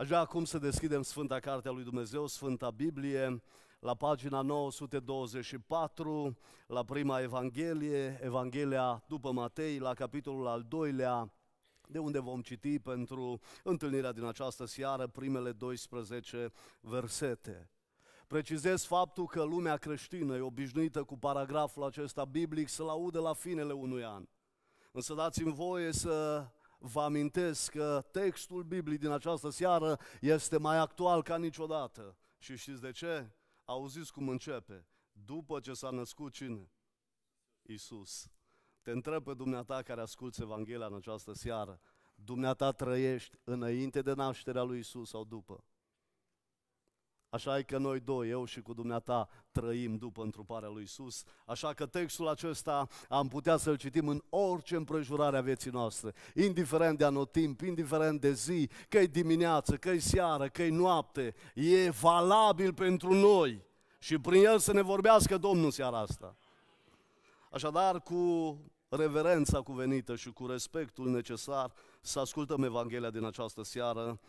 Aș vrea acum să deschidem Sfânta Carte a lui Dumnezeu, Sfânta Biblie, la pagina 924, la prima Evanghelie, Evanghelia după Matei, la capitolul al doilea, de unde vom citi pentru întâlnirea din această seară primele 12 versete. Precizez faptul că lumea creștină e obișnuită cu paragraful acesta biblic să-l audă la finele unui an. Însă dați-mi voie să vă amintesc că textul Bibliei din această seară este mai actual ca niciodată. Și știți de ce? Auziți cum începe. După ce s-a născut cine? Isus. Te întreb pe dumneata care asculți Evanghelia în această seară. Dumneata trăiești înainte de nașterea lui Isus sau după? Așa e că noi doi, eu și cu dumneata, trăim după întruparea lui Isus. Așa că textul acesta am putea să-l citim în orice împrejurare a vieții noastre, indiferent de anotimp, indiferent de zi, că e dimineață, că e seară, că e noapte, e valabil pentru noi și prin el să ne vorbească Domnul seara asta. Așadar, cu reverența cuvenită și cu respectul necesar, să ascultăm Evanghelia din această seară,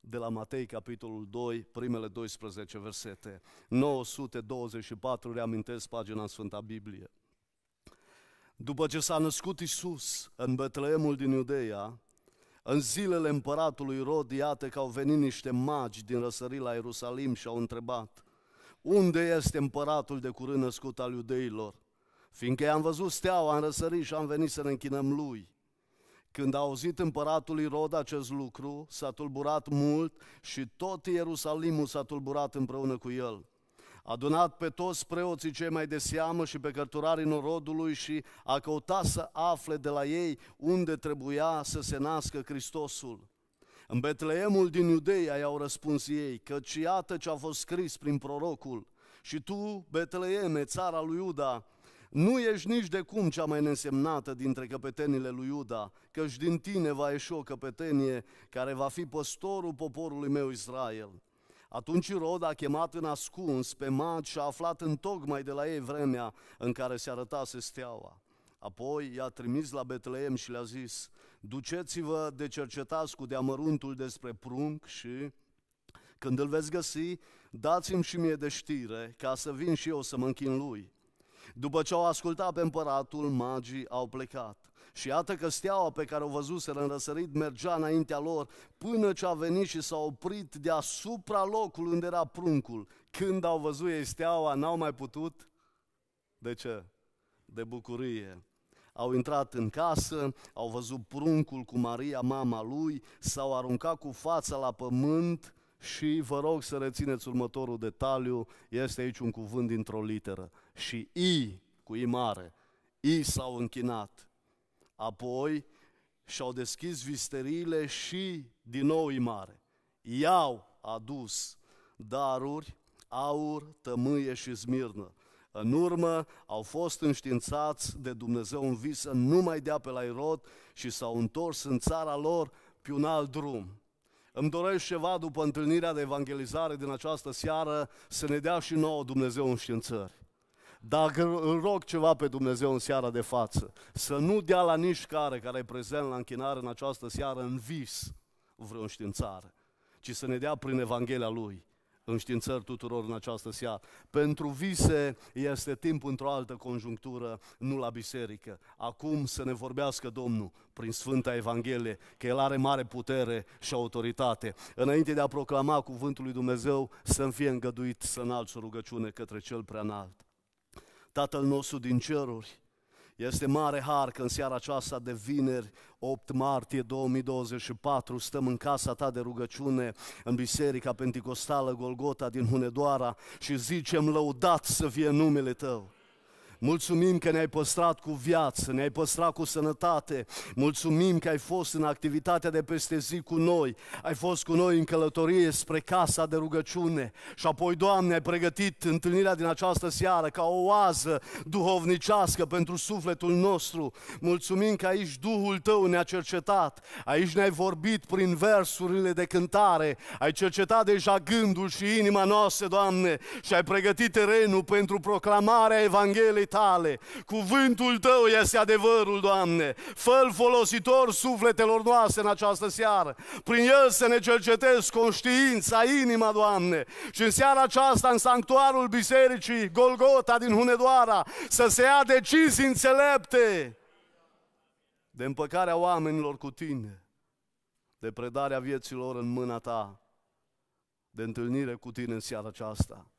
de la Matei, capitolul 2, primele 12 versete. 924, reamintesc pagina în Sfânta Biblie. După ce s-a născut Isus în Betleemul din Iudeia, în zilele împăratului Rod, iată că au venit niște magi din răsărit la Ierusalim și au întrebat, unde este împăratul de curând născut al iudeilor? Fiindcă i-am văzut steaua în răsărit și am venit să ne închinăm lui. Când a auzit împăratul Irod acest lucru, s-a tulburat mult și tot Ierusalimul s-a tulburat împreună cu el. A adunat pe toți preoții cei mai de seamă și pe cărturarii norodului și a căutat să afle de la ei unde trebuia să se nască Hristosul. În Betleemul din Iudeia i-au răspuns ei, căci iată ce a fost scris prin prorocul. Și tu, Betleeme, țara lui Iuda, nu ești nici de cum cea mai nensemnată dintre căpetenile lui Iuda, căci din tine va ieși o căpetenie care va fi păstorul poporului meu Israel. Atunci Rod a chemat în ascuns pe mat și a aflat în tocmai de la ei vremea în care se arătase steaua. Apoi i-a trimis la Betleem și le-a zis, duceți-vă de cercetați cu deamăruntul despre prunc și când îl veți găsi, dați-mi și mie de știre ca să vin și eu să mă închin lui. După ce au ascultat pe împăratul, magii au plecat. Și iată că steaua pe care o văzuseră în răsărit mergea înaintea lor până ce a venit și s-a oprit deasupra locului unde era pruncul. Când au văzut ei steaua, n-au mai putut. De ce? De bucurie. Au intrat în casă, au văzut pruncul cu Maria, mama lui, s-au aruncat cu fața la pământ și vă rog să rețineți următorul detaliu, este aici un cuvânt dintr-o literă și I, cu I mare, I s-au închinat. Apoi și-au deschis visteriile și din nou I mare. I-au adus daruri, aur, tămâie și zmirnă. În urmă au fost înștiințați de Dumnezeu în vis numai nu mai dea pe la Irod și s-au întors în țara lor pe un alt drum. Îmi doresc ceva după întâlnirea de evangelizare din această seară să ne dea și nouă Dumnezeu înștiințări. Dacă îl rog ceva pe Dumnezeu în seara de față, să nu dea la nici care care e prezent la închinare în această seară în vis vreo înștiințare, ci să ne dea prin Evanghelia Lui înștiințări tuturor în această seară. Pentru vise este timp într-o altă conjunctură, nu la biserică. Acum să ne vorbească Domnul prin Sfânta Evanghelie, că El are mare putere și autoritate. Înainte de a proclama cuvântul lui Dumnezeu, să-mi fie îngăduit să înalți o rugăciune către Cel Preanalt. Tatăl nostru din ceruri. Este mare har că în seara aceasta de vineri, 8 martie 2024, stăm în casa ta de rugăciune, în Biserica Pentecostală Golgota din Hunedoara și zicem lăudat să fie numele tău. Mulțumim că ne-ai păstrat cu viață, ne-ai păstrat cu sănătate. Mulțumim că ai fost în activitatea de peste zi cu noi. Ai fost cu noi în călătorie spre casa de rugăciune. Și apoi, Doamne, ai pregătit întâlnirea din această seară ca o oază duhovnicească pentru sufletul nostru. Mulțumim că aici Duhul Tău ne-a cercetat. Aici ne-ai vorbit prin versurile de cântare. Ai cercetat deja gândul și inima noastră, Doamne, și ai pregătit terenul pentru proclamarea Evangheliei tale. Cuvântul tău este adevărul, Doamne. fă folositor sufletelor noastre în această seară. Prin el să ne cercetezi conștiința, inima, Doamne. Și în seara aceasta, în sanctuarul bisericii Golgota din Hunedoara, să se ia decizii înțelepte de împăcarea oamenilor cu tine, de predarea vieților în mâna ta, de întâlnire cu tine în seara aceasta.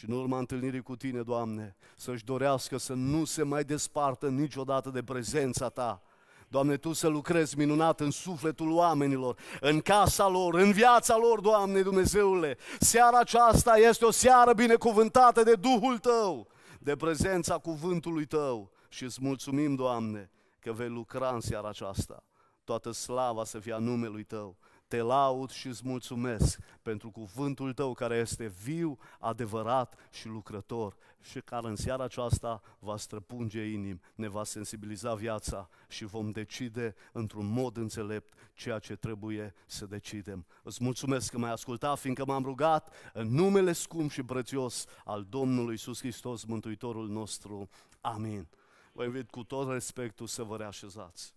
Și în urma întâlnirii cu Tine, Doamne, să-și dorească să nu se mai despartă niciodată de prezența Ta. Doamne, Tu să lucrezi minunat în sufletul oamenilor, în casa lor, în viața lor, Doamne Dumnezeule. Seara aceasta este o seară binecuvântată de Duhul Tău, de prezența cuvântului Tău. Și îți mulțumim, Doamne, că vei lucra în seara aceasta. Toată slava să fie a numelui Tău te laud și îți mulțumesc pentru cuvântul tău care este viu, adevărat și lucrător și care în seara aceasta va străpunge inim, ne va sensibiliza viața și vom decide într-un mod înțelept ceea ce trebuie să decidem. Îți mulțumesc că m-ai ascultat, fiindcă m-am rugat în numele scump și prețios al Domnului Iisus Hristos, Mântuitorul nostru. Amin. Vă invit cu tot respectul să vă reașezați.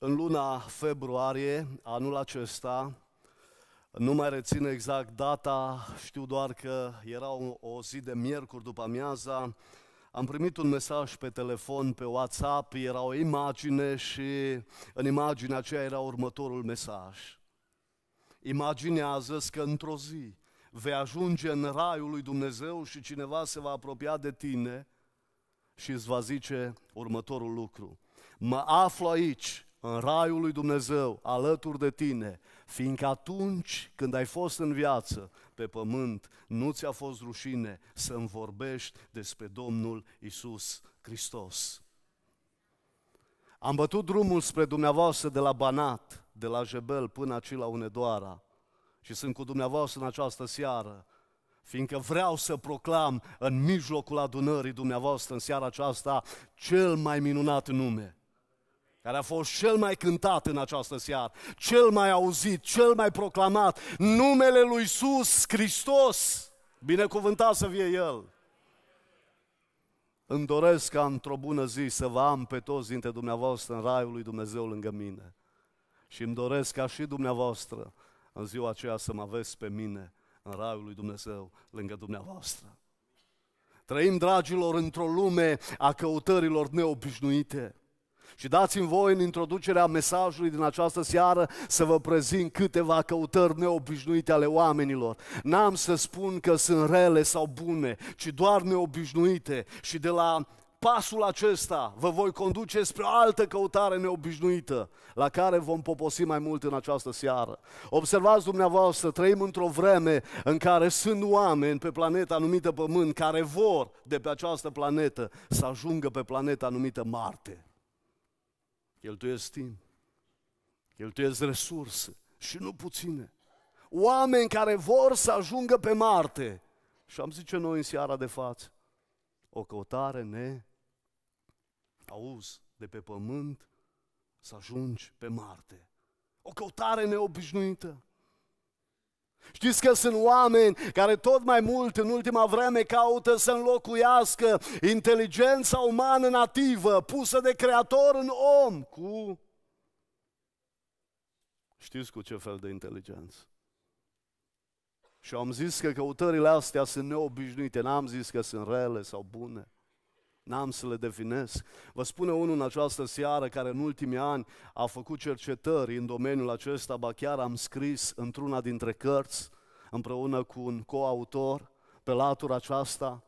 În luna februarie, anul acesta, nu mai rețin exact data, știu doar că era o, zi de miercuri după amiaza, am primit un mesaj pe telefon, pe WhatsApp, era o imagine și în imaginea aceea era următorul mesaj. Imaginează-ți că într-o zi vei ajunge în raiul lui Dumnezeu și cineva se va apropia de tine și îți va zice următorul lucru. Mă aflu aici în raiul lui Dumnezeu, alături de tine, fiindcă atunci când ai fost în viață, pe pământ, nu ți-a fost rușine să-mi vorbești despre Domnul Isus Hristos. Am bătut drumul spre dumneavoastră de la Banat, de la Jebel până aici la Unedoara și sunt cu dumneavoastră în această seară, fiindcă vreau să proclam în mijlocul adunării dumneavoastră în seara aceasta cel mai minunat nume – care a fost cel mai cântat în această seară, cel mai auzit, cel mai proclamat, numele lui Iisus Hristos, binecuvântat să fie El. Îmi doresc ca într-o bună zi să vă am pe toți dintre dumneavoastră în Raiul lui Dumnezeu lângă mine. Și îmi doresc ca și dumneavoastră în ziua aceea să mă aveți pe mine în Raiul lui Dumnezeu lângă dumneavoastră. Trăim, dragilor, într-o lume a căutărilor neobișnuite – și dați-mi voi în introducerea mesajului din această seară să vă prezint câteva căutări neobișnuite ale oamenilor. N-am să spun că sunt rele sau bune, ci doar neobișnuite. Și de la pasul acesta vă voi conduce spre o altă căutare neobișnuită, la care vom poposi mai mult în această seară. Observați dumneavoastră, trăim într-o vreme în care sunt oameni pe planeta numită Pământ care vor de pe această planetă să ajungă pe planeta numită Marte. Cheltuiesc timp, cheltuiesc resurse și nu puține. Oameni care vor să ajungă pe Marte. Și am zice noi în seara de față, o căutare ne auz de pe pământ să ajungi pe Marte. O căutare neobișnuită. Știți că sunt oameni care tot mai mult în ultima vreme caută să înlocuiască inteligența umană nativă pusă de creator în om cu... Știți cu ce fel de inteligență? Și am zis că căutările astea sunt neobișnuite, n-am zis că sunt rele sau bune n-am să le definesc. Vă spune unul în această seară care în ultimii ani a făcut cercetări în domeniul acesta, ba chiar am scris într-una dintre cărți, împreună cu un coautor, pe latura aceasta,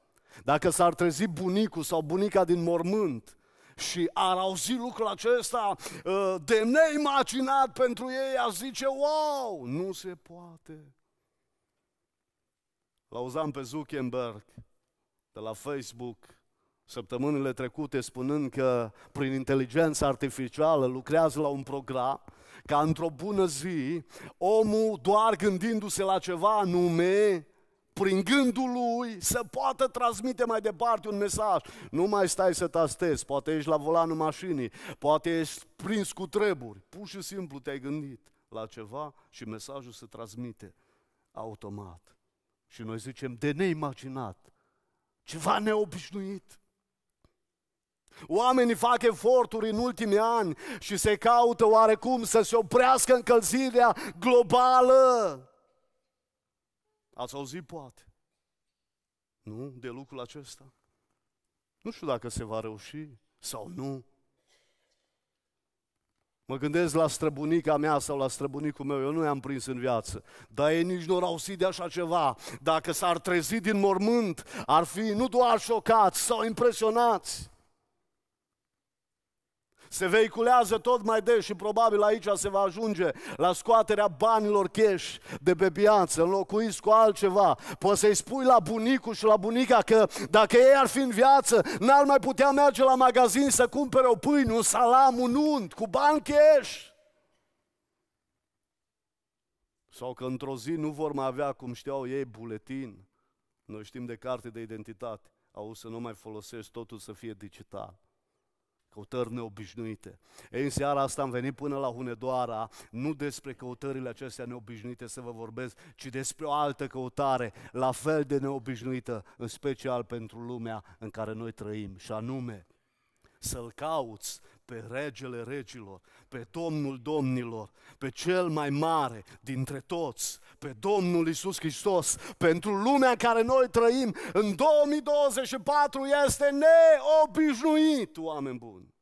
dacă s-ar trezi bunicul sau bunica din mormânt și ar auzi lucrul acesta ă, de neimaginat pentru ei, a zice, wow, nu se poate. l auzam pe Zuckerberg de la Facebook, săptămânile trecute spunând că prin inteligența artificială lucrează la un program, ca într-o bună zi, omul doar gândindu-se la ceva anume, prin gândul lui, să poată transmite mai departe un mesaj. Nu mai stai să tastezi, poate ești la volanul mașinii, poate ești prins cu treburi. Pur și simplu te-ai gândit la ceva și mesajul se transmite automat. Și noi zicem de neimaginat, ceva neobișnuit. Oamenii fac eforturi în ultimii ani și se caută oarecum să se oprească încălzirea globală. Ați auzit poate? Nu? De lucrul acesta? Nu știu dacă se va reuși sau nu. Mă gândesc la străbunica mea sau la străbunicul meu, eu nu i-am prins în viață, dar ei nici nu au auzit de așa ceva. Dacă s-ar trezi din mormânt, ar fi nu doar șocați sau impresionați, se vehiculează tot mai des și probabil aici se va ajunge la scoaterea banilor cash de pe piață, înlocuiți cu altceva. Poți să-i spui la bunicul și la bunica că dacă ei ar fi în viață, n-ar mai putea merge la magazin să cumpere o pâine, un salam, un unt, cu bani cash. Sau că într-o zi nu vor mai avea, cum știau ei, buletin. Noi știm de carte de identitate. Au să nu mai folosești, totul să fie digital căutări neobișnuite. Ei, în seara asta am venit până la Hunedoara, nu despre căutările acestea neobișnuite să vă vorbesc, ci despre o altă căutare, la fel de neobișnuită, în special pentru lumea în care noi trăim, și anume să-L cauți pe regele regilor, pe Domnul Domnilor, pe Cel mai mare dintre toți, pe Domnul Isus Hristos, pentru lumea care noi trăim în 2024 este neobișnuit, oameni buni.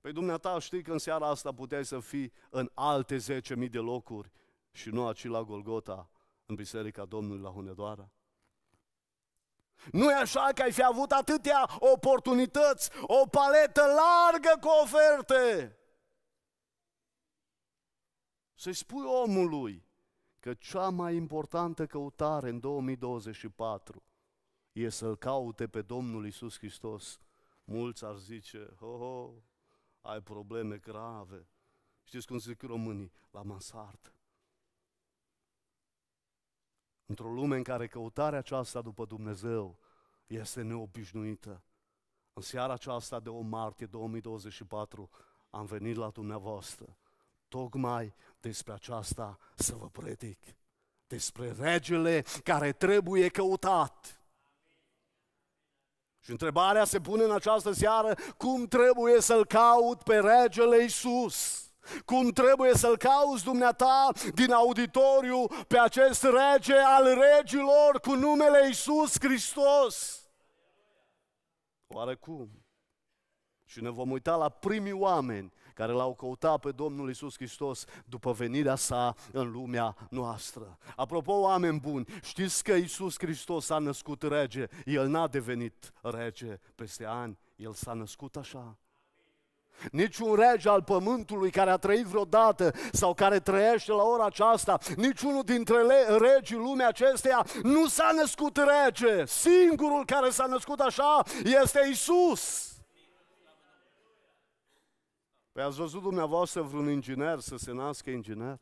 Păi dumneata știi că în seara asta puteai să fii în alte 10.000 de locuri și nu aci la Golgota, în Biserica Domnului la Hunedoara? nu e așa că ai fi avut atâtea oportunități, o paletă largă cu oferte? Să-i spui omului că cea mai importantă căutare în 2024 e să-L caute pe Domnul Isus Hristos. Mulți ar zice, oh, oh ai probleme grave. Știți cum zic românii? La mansard. Într-o lume în care căutarea aceasta după Dumnezeu este neobișnuită. În seara aceasta de 8 martie 2024 am venit la dumneavoastră tocmai despre aceasta să vă predic. Despre regele care trebuie căutat. Și întrebarea se pune în această seară, cum trebuie să-L caut pe regele Iisus? Cum trebuie să-l cauți dumneata din auditoriu pe acest rege al regilor cu numele Iisus Hristos? Oare Și ne vom uita la primii oameni care l-au căutat pe Domnul Isus Hristos după venirea sa în lumea noastră. Apropo, oameni buni, știți că Isus Hristos s-a născut rege, El n-a devenit rege peste ani, El s-a născut așa. Niciun rege al pământului care a trăit vreodată sau care trăiește la ora aceasta, niciunul dintre regii lumea acesteia nu s-a născut rege. Singurul care s-a născut așa este Isus. Păi ați văzut dumneavoastră vreun inginer să se nască inginer?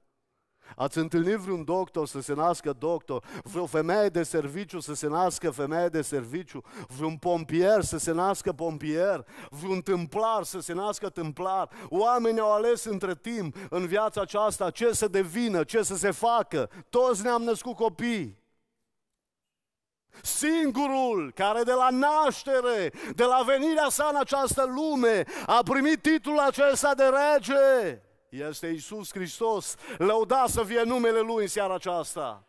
Ați întâlnit vreun doctor să se nască doctor, vreo femeie de serviciu să se nască femeie de serviciu, vreun pompier să se nască pompier, vreun tâmplar să se nască tâmplar. Oamenii au ales între timp în viața aceasta ce să devină, ce să se facă. Toți ne-am născut copii. Singurul care de la naștere, de la venirea sa în această lume, a primit titlul acesta de rege este Isus Hristos. Lăuda să fie numele Lui în seara aceasta.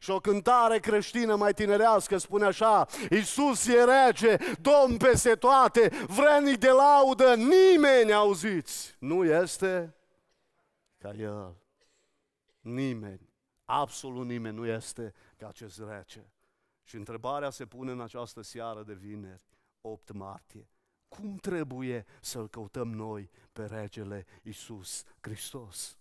Și o cântare creștină mai tinerească spune așa, Iisus e rege, Domn peste toate, vrenii de laudă, nimeni auziți, nu este ca El. Nimeni, absolut nimeni nu este ca acest rece. Și întrebarea se pune în această seară de vineri, 8 martie. Cum trebuie să-L căutăm noi pe regele Isus Hristos.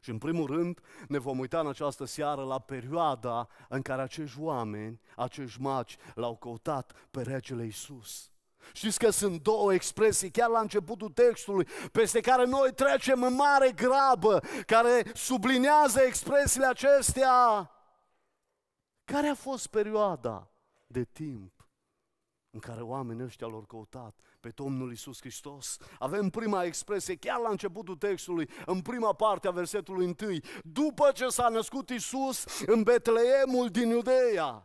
Și în primul rând ne vom uita în această seară la perioada în care acești oameni, acești magi, l-au căutat pe regele Isus. Știți că sunt două expresii chiar la începutul textului peste care noi trecem în mare grabă, care sublinează expresiile acestea. Care a fost perioada de timp în care oamenii ăștia l-au căutat pe Domnul Isus Hristos. Avem prima expresie, chiar la începutul textului, în prima parte a versetului 1. După ce s-a născut Isus în Betleemul din Iudeea,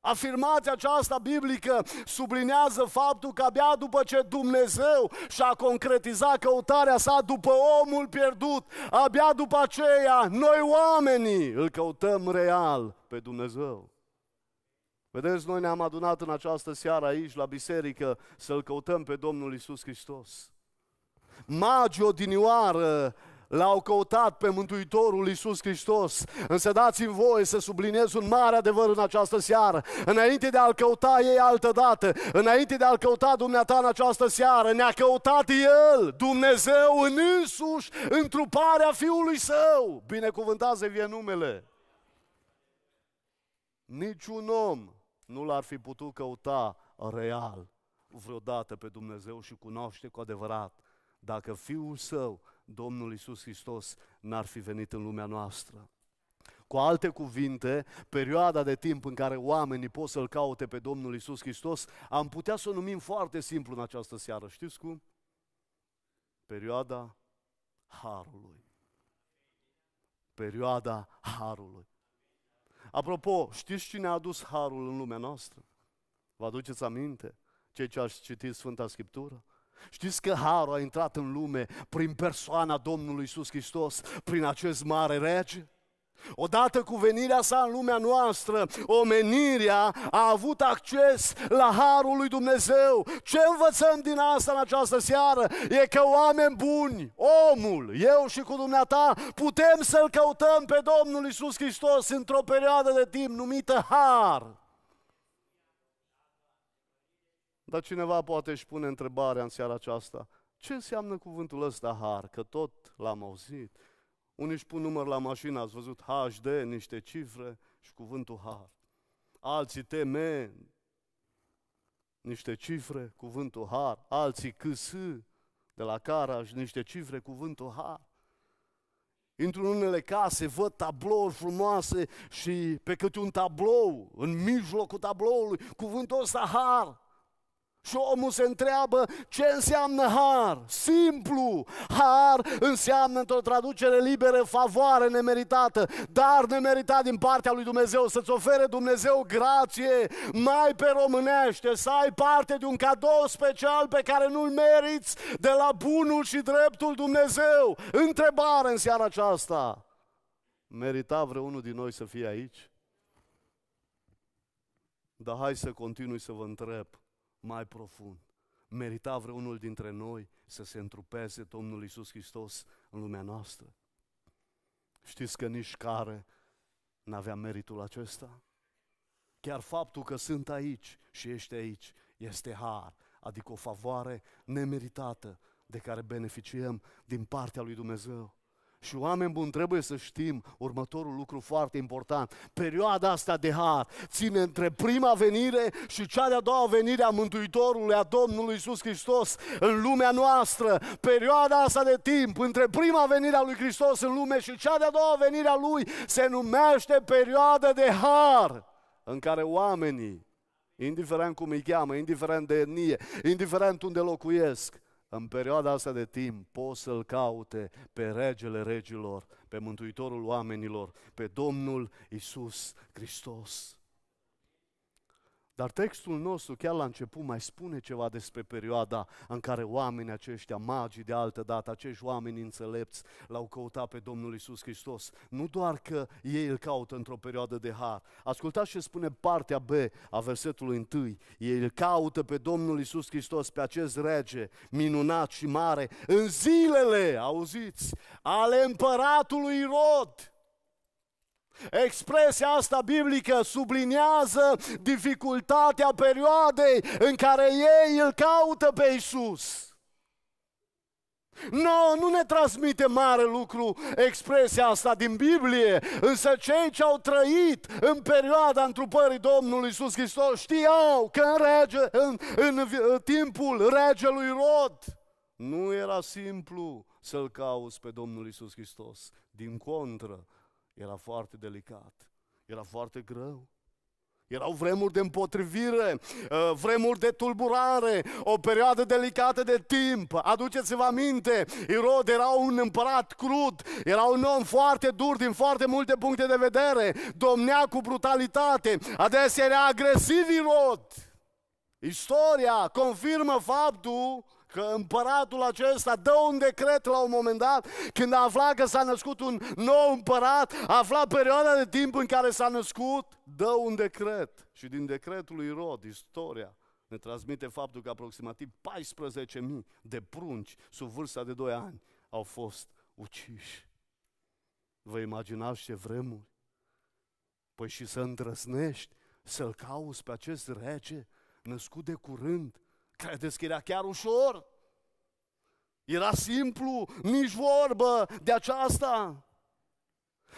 Afirmația aceasta biblică sublinează faptul că abia după ce Dumnezeu și-a concretizat căutarea sa după omul pierdut, abia după aceea noi oamenii îl căutăm real pe Dumnezeu. Vedeți, noi ne-am adunat în această seară aici, la biserică, să-L căutăm pe Domnul Isus Hristos. Magi odinioară l-au căutat pe Mântuitorul Iisus Hristos. Însă dați-mi voie să subliniez un mare adevăr în această seară. Înainte de a-L căuta ei altă dată, înainte de a-L căuta dumneata în această seară, ne-a căutat El, Dumnezeu în însuși, întruparea Fiului Său. Binecuvântați-vă numele. Niciun om nu l-ar fi putut căuta real vreodată pe Dumnezeu și cunoaște cu adevărat dacă Fiul Său, Domnul Isus Hristos, n-ar fi venit în lumea noastră. Cu alte cuvinte, perioada de timp în care oamenii pot să-L caute pe Domnul Isus Hristos, am putea să o numim foarte simplu în această seară. Știți cum? Perioada Harului. Perioada Harului. Apropo, știți cine a adus harul în lumea noastră? Vă aduceți aminte? ceea ce ați citit Sfânta Scriptură? Știți că harul a intrat în lume prin persoana Domnului Isus Hristos, prin acest mare rege? Odată cu venirea sa în lumea noastră, omenirea a avut acces la harul lui Dumnezeu. Ce învățăm din asta în această seară? E că oameni buni, omul, eu și cu dumneata, putem să-L căutăm pe Domnul Isus Hristos într-o perioadă de timp numită har. Dar cineva poate își pune întrebarea în seara aceasta. Ce înseamnă cuvântul ăsta har? Că tot l-am auzit. Unii își pun număr la mașină, ați văzut HD, niște cifre și cuvântul har. Alții TM, niște cifre, cuvântul har. Alții CS, de la caraj niște cifre, cuvântul har. Intru în unele case, văd tablouri frumoase și pe câte un tablou, în mijlocul tabloului, cuvântul ăsta har. Și omul se întreabă ce înseamnă har. Simplu, har înseamnă într-o traducere liberă favoare nemeritată, dar nemeritat din partea lui Dumnezeu, să-ți ofere Dumnezeu grație mai pe românește, să ai parte de un cadou special pe care nu-l meriți de la bunul și dreptul Dumnezeu. Întrebare în seara aceasta. Merita vreunul din noi să fie aici? Dar hai să continui să vă întreb mai profund. Merita vreunul dintre noi să se întrupeze Domnul Isus Hristos în lumea noastră. Știți că nici care n-avea meritul acesta? Chiar faptul că sunt aici și ești aici este har, adică o favoare nemeritată de care beneficiem din partea lui Dumnezeu. Și oameni buni, trebuie să știm următorul lucru foarte important. Perioada asta de har ține între prima venire și cea de-a doua venire a Mântuitorului, a Domnului Isus Hristos în lumea noastră. Perioada asta de timp între prima venire a lui Hristos în lume și cea de-a doua venire a lui se numește perioada de har în care oamenii, indiferent cum îi cheamă, indiferent de etnie, indiferent unde locuiesc, în perioada asta de timp poți să-L caute pe regele regilor, pe mântuitorul oamenilor, pe Domnul Isus Hristos. Dar textul nostru, chiar la început, mai spune ceva despre perioada în care oamenii aceștia, magii de altă dată, acești oameni înțelepți, l-au căutat pe Domnul Isus Hristos. Nu doar că ei îl caută într-o perioadă de har. Ascultați ce spune partea B a versetului 1. Ei îl caută pe Domnul Isus Hristos, pe acest rege minunat și mare, în zilele, auziți, ale împăratului Rod. Expresia asta biblică subliniază dificultatea perioadei în care ei îl caută pe Isus. No, nu ne transmite mare lucru expresia asta din Biblie, însă cei ce au trăit în perioada întrupării Domnului Iisus Hristos știau că în, rege, în, în timpul regelui Rod nu era simplu să-L cauți pe Domnul Iisus Hristos. Din contră, era foarte delicat, era foarte greu. Erau vremuri de împotrivire, uh, vremuri de tulburare, o perioadă delicată de timp. Aduceți-vă aminte, Irod era un împărat crud, era un om foarte dur din foarte multe puncte de vedere, domnea cu brutalitate, adesea era agresiv Irod. Istoria confirmă faptul că împăratul acesta dă un decret la un moment dat, când a aflat că s-a născut un nou împărat, a aflat perioada de timp în care s-a născut, dă un decret. Și din decretul lui Rod, istoria ne transmite faptul că aproximativ 14.000 de prunci sub vârsta de 2 ani au fost uciși. Vă imaginați ce vremuri? Păi și să îndrăznești să-l cauți pe acest rege născut de curând, Credeți că era chiar ușor? Era simplu, nici vorbă de aceasta.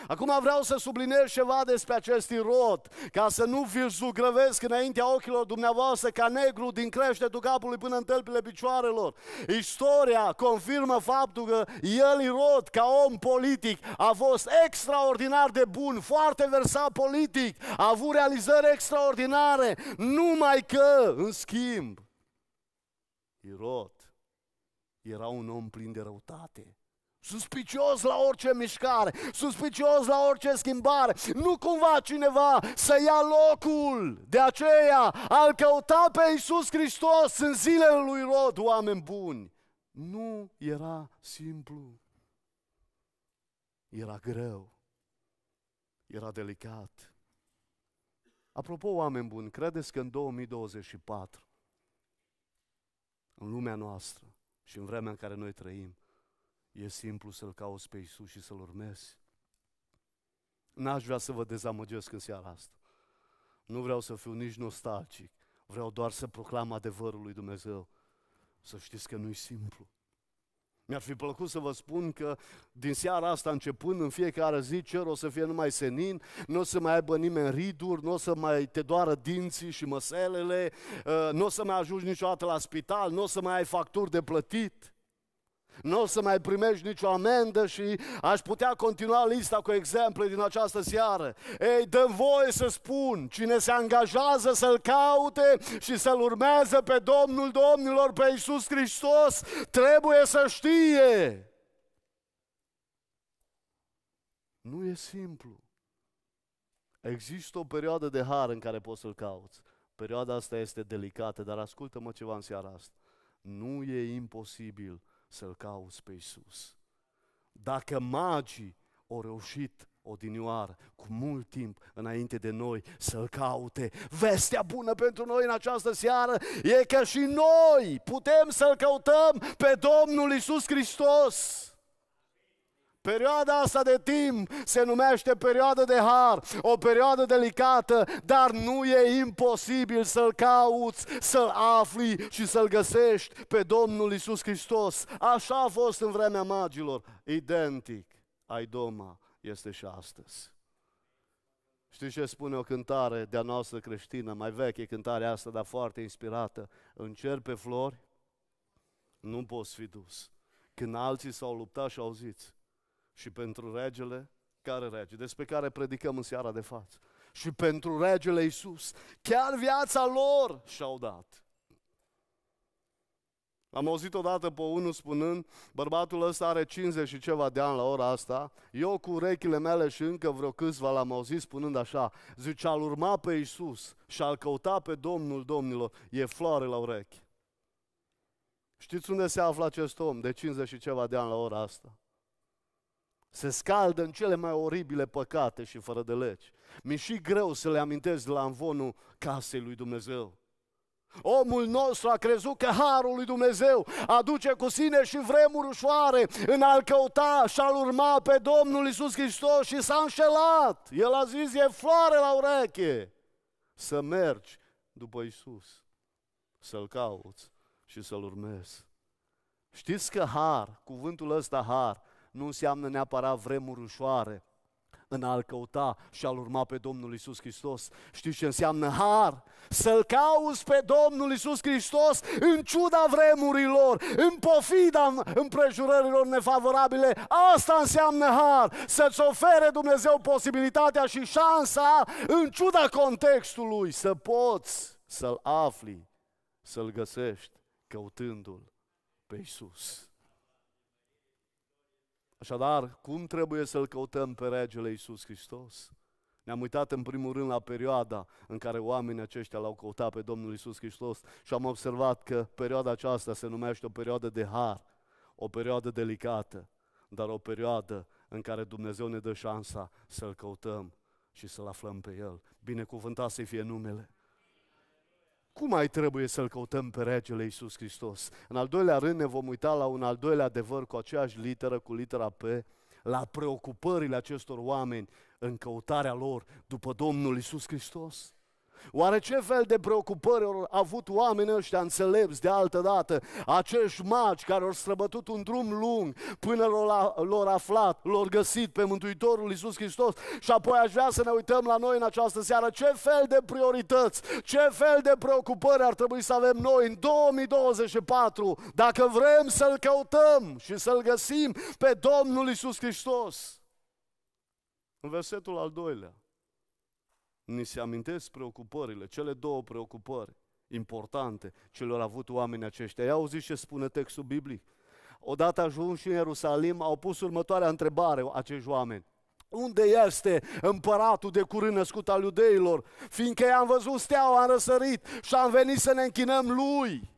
Acum vreau să subliniez ceva despre acest irod, ca să nu vi zugrăvesc înaintea ochilor dumneavoastră ca negru din creștetul capului până în tălpile picioarelor. Istoria confirmă faptul că el, irod, ca om politic, a fost extraordinar de bun, foarte versat politic, a avut realizări extraordinare, numai că, în schimb, Irod era un om plin de răutate. Suspicios la orice mișcare, suspicios la orice schimbare, nu cumva cineva să ia locul. De aceea, al căuta pe Iisus Hristos în zilele lui Rod, oameni buni, nu era simplu. Era greu. Era delicat. Apropo, oameni buni, credeți că în 2024 în lumea noastră și în vremea în care noi trăim, e simplu să-L cauți pe Isus și să-L urmezi. N-aș vrea să vă dezamăgesc în seara asta. Nu vreau să fiu nici nostalgic. Vreau doar să proclam adevărul lui Dumnezeu. Să știți că nu-i simplu. Mi-ar fi plăcut să vă spun că din seara asta începând, în fiecare zi, cer o să fie numai senin, nu o să mai aibă nimeni riduri, nu o să mai te doară dinții și măselele, uh, nu o să mai ajungi niciodată la spital, nu o să mai ai facturi de plătit nu o să mai primești nicio amendă și aș putea continua lista cu exemple din această seară. Ei, dă voie să spun, cine se angajează să-L caute și să-L urmeze pe Domnul Domnilor, pe Iisus Hristos, trebuie să știe. Nu e simplu. Există o perioadă de har în care poți să-L cauți. Perioada asta este delicată, dar ascultă-mă ceva în seara asta. Nu e imposibil să-L cauți pe Iisus. Dacă magii au reușit odinioară, cu mult timp înainte de noi să-L caute. Vestea bună pentru noi în această seară e că și noi putem să-L căutăm pe Domnul Isus Hristos. Perioada asta de timp se numește perioadă de har, o perioadă delicată, dar nu e imposibil să-L cauți, să-L afli și să-L găsești pe Domnul Isus Hristos. Așa a fost în vremea magilor. Identic, ai doma, este și astăzi. Știi ce spune o cântare de-a noastră creștină, mai veche cântarea asta, dar foarte inspirată? În cer pe flori, nu poți fi dus. Când alții s-au luptat și au zis, și pentru regele, care rege, despre care predicăm în seara de față, și pentru regele Isus, chiar viața lor și-au dat. Am auzit odată pe unul spunând, bărbatul ăsta are 50 și ceva de ani la ora asta, eu cu urechile mele și încă vreo câțiva l-am auzit spunând așa, zice, al urma pe Isus și al căuta pe Domnul Domnilor, e floare la urechi. Știți unde se află acest om de 50 și ceva de ani la ora asta? Se scaldă în cele mai oribile păcate și fără de legi. mi și greu să le amintesc de la învonul casei lui Dumnezeu. Omul nostru a crezut că harul lui Dumnezeu aduce cu sine și vremuri ușoare în a-l căuta și a-l urma pe Domnul Isus Hristos și s-a înșelat. El a zis, e floare la ureche să mergi după Isus, să-l cauți și să-l urmezi. Știți că har, cuvântul ăsta har, nu înseamnă neapărat vremuri ușoare în a-L căuta și a-L urma pe Domnul Isus Hristos. Știți ce înseamnă har? Să-L cauți pe Domnul Isus Hristos în ciuda vremurilor, în pofida împrejurărilor nefavorabile. Asta înseamnă har, să-ți ofere Dumnezeu posibilitatea și șansa în ciuda contextului să poți să-L afli, să-L găsești căutându-L pe Isus. Așadar, cum trebuie să-L căutăm pe regele Iisus Hristos? Ne-am uitat în primul rând la perioada în care oamenii aceștia l-au căutat pe Domnul Isus Hristos și am observat că perioada aceasta se numește o perioadă de har, o perioadă delicată, dar o perioadă în care Dumnezeu ne dă șansa să-L căutăm și să-L aflăm pe El. Binecuvântat să fie numele! Cum mai trebuie să-L căutăm pe regele Iisus Hristos? În al doilea rând ne vom uita la un al doilea adevăr cu aceeași literă, cu litera P, la preocupările acestor oameni în căutarea lor după Domnul Iisus Hristos. Oare ce fel de preocupări au avut oamenii ăștia înțelepți de altă dată? Acești magi care au străbătut un drum lung până l-au aflat, l-au găsit pe Mântuitorul Iisus Hristos și apoi aș vrea să ne uităm la noi în această seară ce fel de priorități, ce fel de preocupări ar trebui să avem noi în 2024 dacă vrem să-L căutăm și să-L găsim pe Domnul Iisus Hristos. În versetul al doilea, ni se amintesc preocupările, cele două preocupări importante ce le-au avut oamenii aceștia. Ia auzit ce spune textul biblic. Odată ajuns în Ierusalim, au pus următoarea întrebare acești oameni. Unde este împăratul de curând născut al iudeilor? Fiindcă i-am văzut steaua, am răsărit și am venit să ne închinăm lui.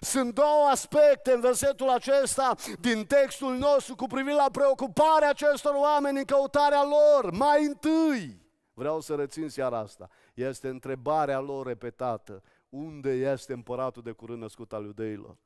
Sunt două aspecte în versetul acesta din textul nostru cu privire la preocuparea acestor oameni în căutarea lor. Mai întâi, Vreau să rețin seara asta. Este întrebarea lor repetată. Unde este împăratul de curând născut al iudeilor?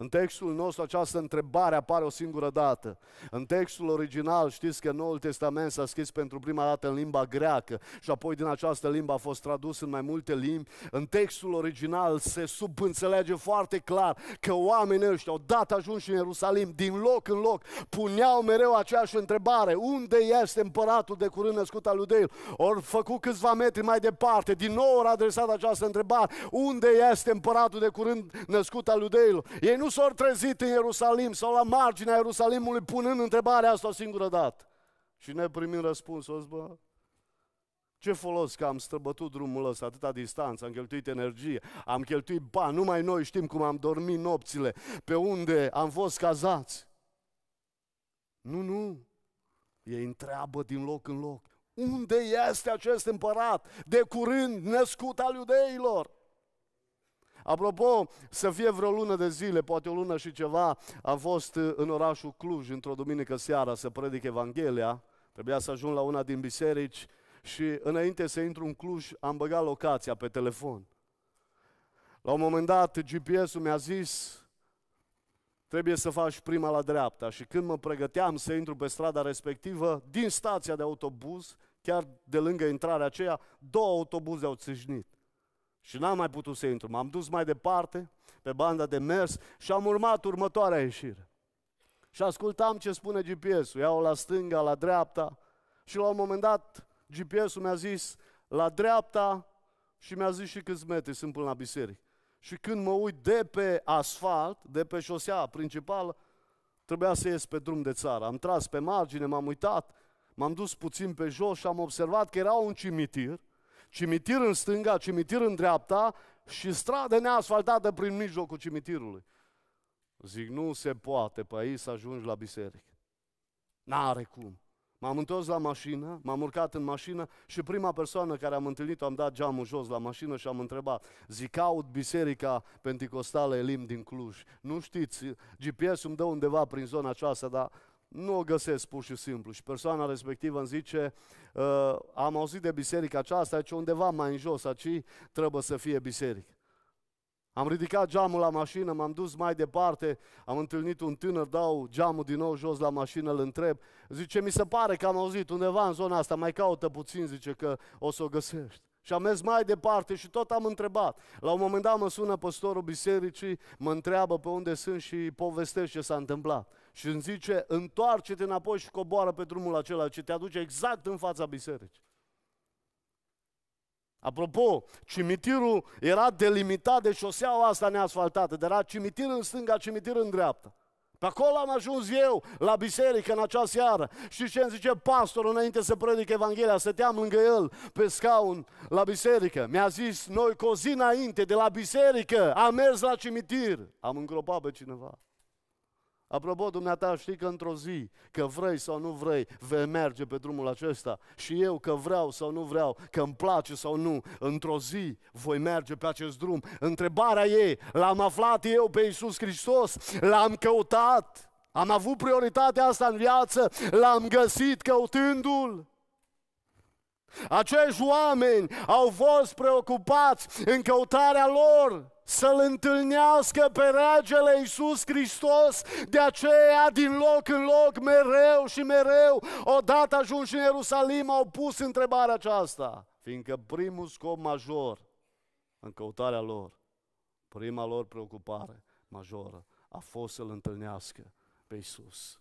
În textul nostru această întrebare apare o singură dată. În textul original știți că Noul Testament s-a scris pentru prima dată în limba greacă și apoi din această limbă a fost tradus în mai multe limbi. În textul original se subînțelege foarte clar că oamenii ăștia odată ajuns în Ierusalim, din loc în loc, puneau mereu aceeași întrebare. Unde este împăratul de curând născut al lui Ori făcut câțiva metri mai departe, din nou ori adresat această întrebare. Unde este împăratul de curând născut al lui Ei nu s-au trezit în Ierusalim sau la marginea Ierusalimului punând întrebarea asta o singură dată. Și ne primim răspunsul, zis, bă, ce folos că am străbătut drumul ăsta atâta distanță, am cheltuit energie, am cheltuit bani, numai noi știm cum am dormit nopțile, pe unde am fost cazați. Nu, nu, ei întreabă din loc în loc, unde este acest împărat de curând născut al iudeilor? Apropo, să fie vreo lună de zile, poate o lună și ceva, a fost uh, în orașul Cluj, într-o duminică seara, să predic Evanghelia. Trebuia să ajung la una din biserici și înainte să intru în Cluj, am băgat locația pe telefon. La un moment dat, GPS-ul mi-a zis, trebuie să faci prima la dreapta. Și când mă pregăteam să intru pe strada respectivă, din stația de autobuz, chiar de lângă intrarea aceea, două autobuze au țâșnit. Și n-am mai putut să intru. M-am dus mai departe, pe banda de mers, și am urmat următoarea ieșire. Și ascultam ce spune GPS-ul. Iau la stânga, la dreapta. Și la un moment dat GPS-ul mi-a zis la dreapta și mi-a zis și câți metri sunt până la biserică. Și când mă uit de pe asfalt, de pe șosea principală, trebuia să ies pe drum de țară. Am tras pe margine, m-am uitat, m-am dus puțin pe jos și am observat că era un cimitir Cimitir în stânga, cimitir în dreapta și stradă neasfaltată prin mijlocul cimitirului. Zic, nu se poate pe aici să ajungi la biserică. N-are cum. M-am întors la mașină, m-am urcat în mașină și prima persoană care am întâlnit-o am dat geamul jos la mașină și am întrebat, zic, caut biserica pentecostală, Elim din Cluj. Nu știți, GPS-ul îmi dă undeva prin zona aceasta, dar nu o găsesc pur și simplu. Și persoana respectivă îmi zice, uh, am auzit de biserica aceasta, aici deci undeva mai în jos, aici trebuie să fie biserică. Am ridicat geamul la mașină, m-am dus mai departe, am întâlnit un tânăr, dau geamul din nou jos la mașină, îl întreb. Zice, mi se pare că am auzit undeva în zona asta, mai caută puțin, zice că o să o găsești. Și am mers mai departe și tot am întrebat. La un moment dat mă sună păstorul bisericii, mă întreabă pe unde sunt și povestește ce s-a întâmplat și îmi zice, întoarce-te înapoi și coboară pe drumul acela ce te aduce exact în fața bisericii. Apropo, cimitirul era delimitat de șoseaua asta neasfaltată, de era cimitir în stânga, cimitir în dreapta. Pe acolo am ajuns eu, la biserică, în acea seară. Și ce îmi zice pastorul înainte să predic Evanghelia? Stăteam lângă el, pe scaun, la biserică. Mi-a zis, noi cu o zi înainte, de la biserică, am mers la cimitir. Am îngropat pe cineva. Apropo, dumneata, știi că într-o zi, că vrei sau nu vrei, vei merge pe drumul acesta. Și eu că vreau sau nu vreau, că îmi place sau nu, într-o zi voi merge pe acest drum. Întrebarea e, l-am aflat eu pe Iisus Hristos, l-am căutat, am avut prioritatea asta în viață, l-am găsit căutându-l. Acești oameni au fost preocupați în căutarea lor să-L întâlnească pe regele Iisus Hristos, de aceea din loc în loc, mereu și mereu, odată ajunși în Ierusalim, au pus întrebarea aceasta, fiindcă primul scop major în căutarea lor, prima lor preocupare majoră, a fost să-L întâlnească pe Iisus.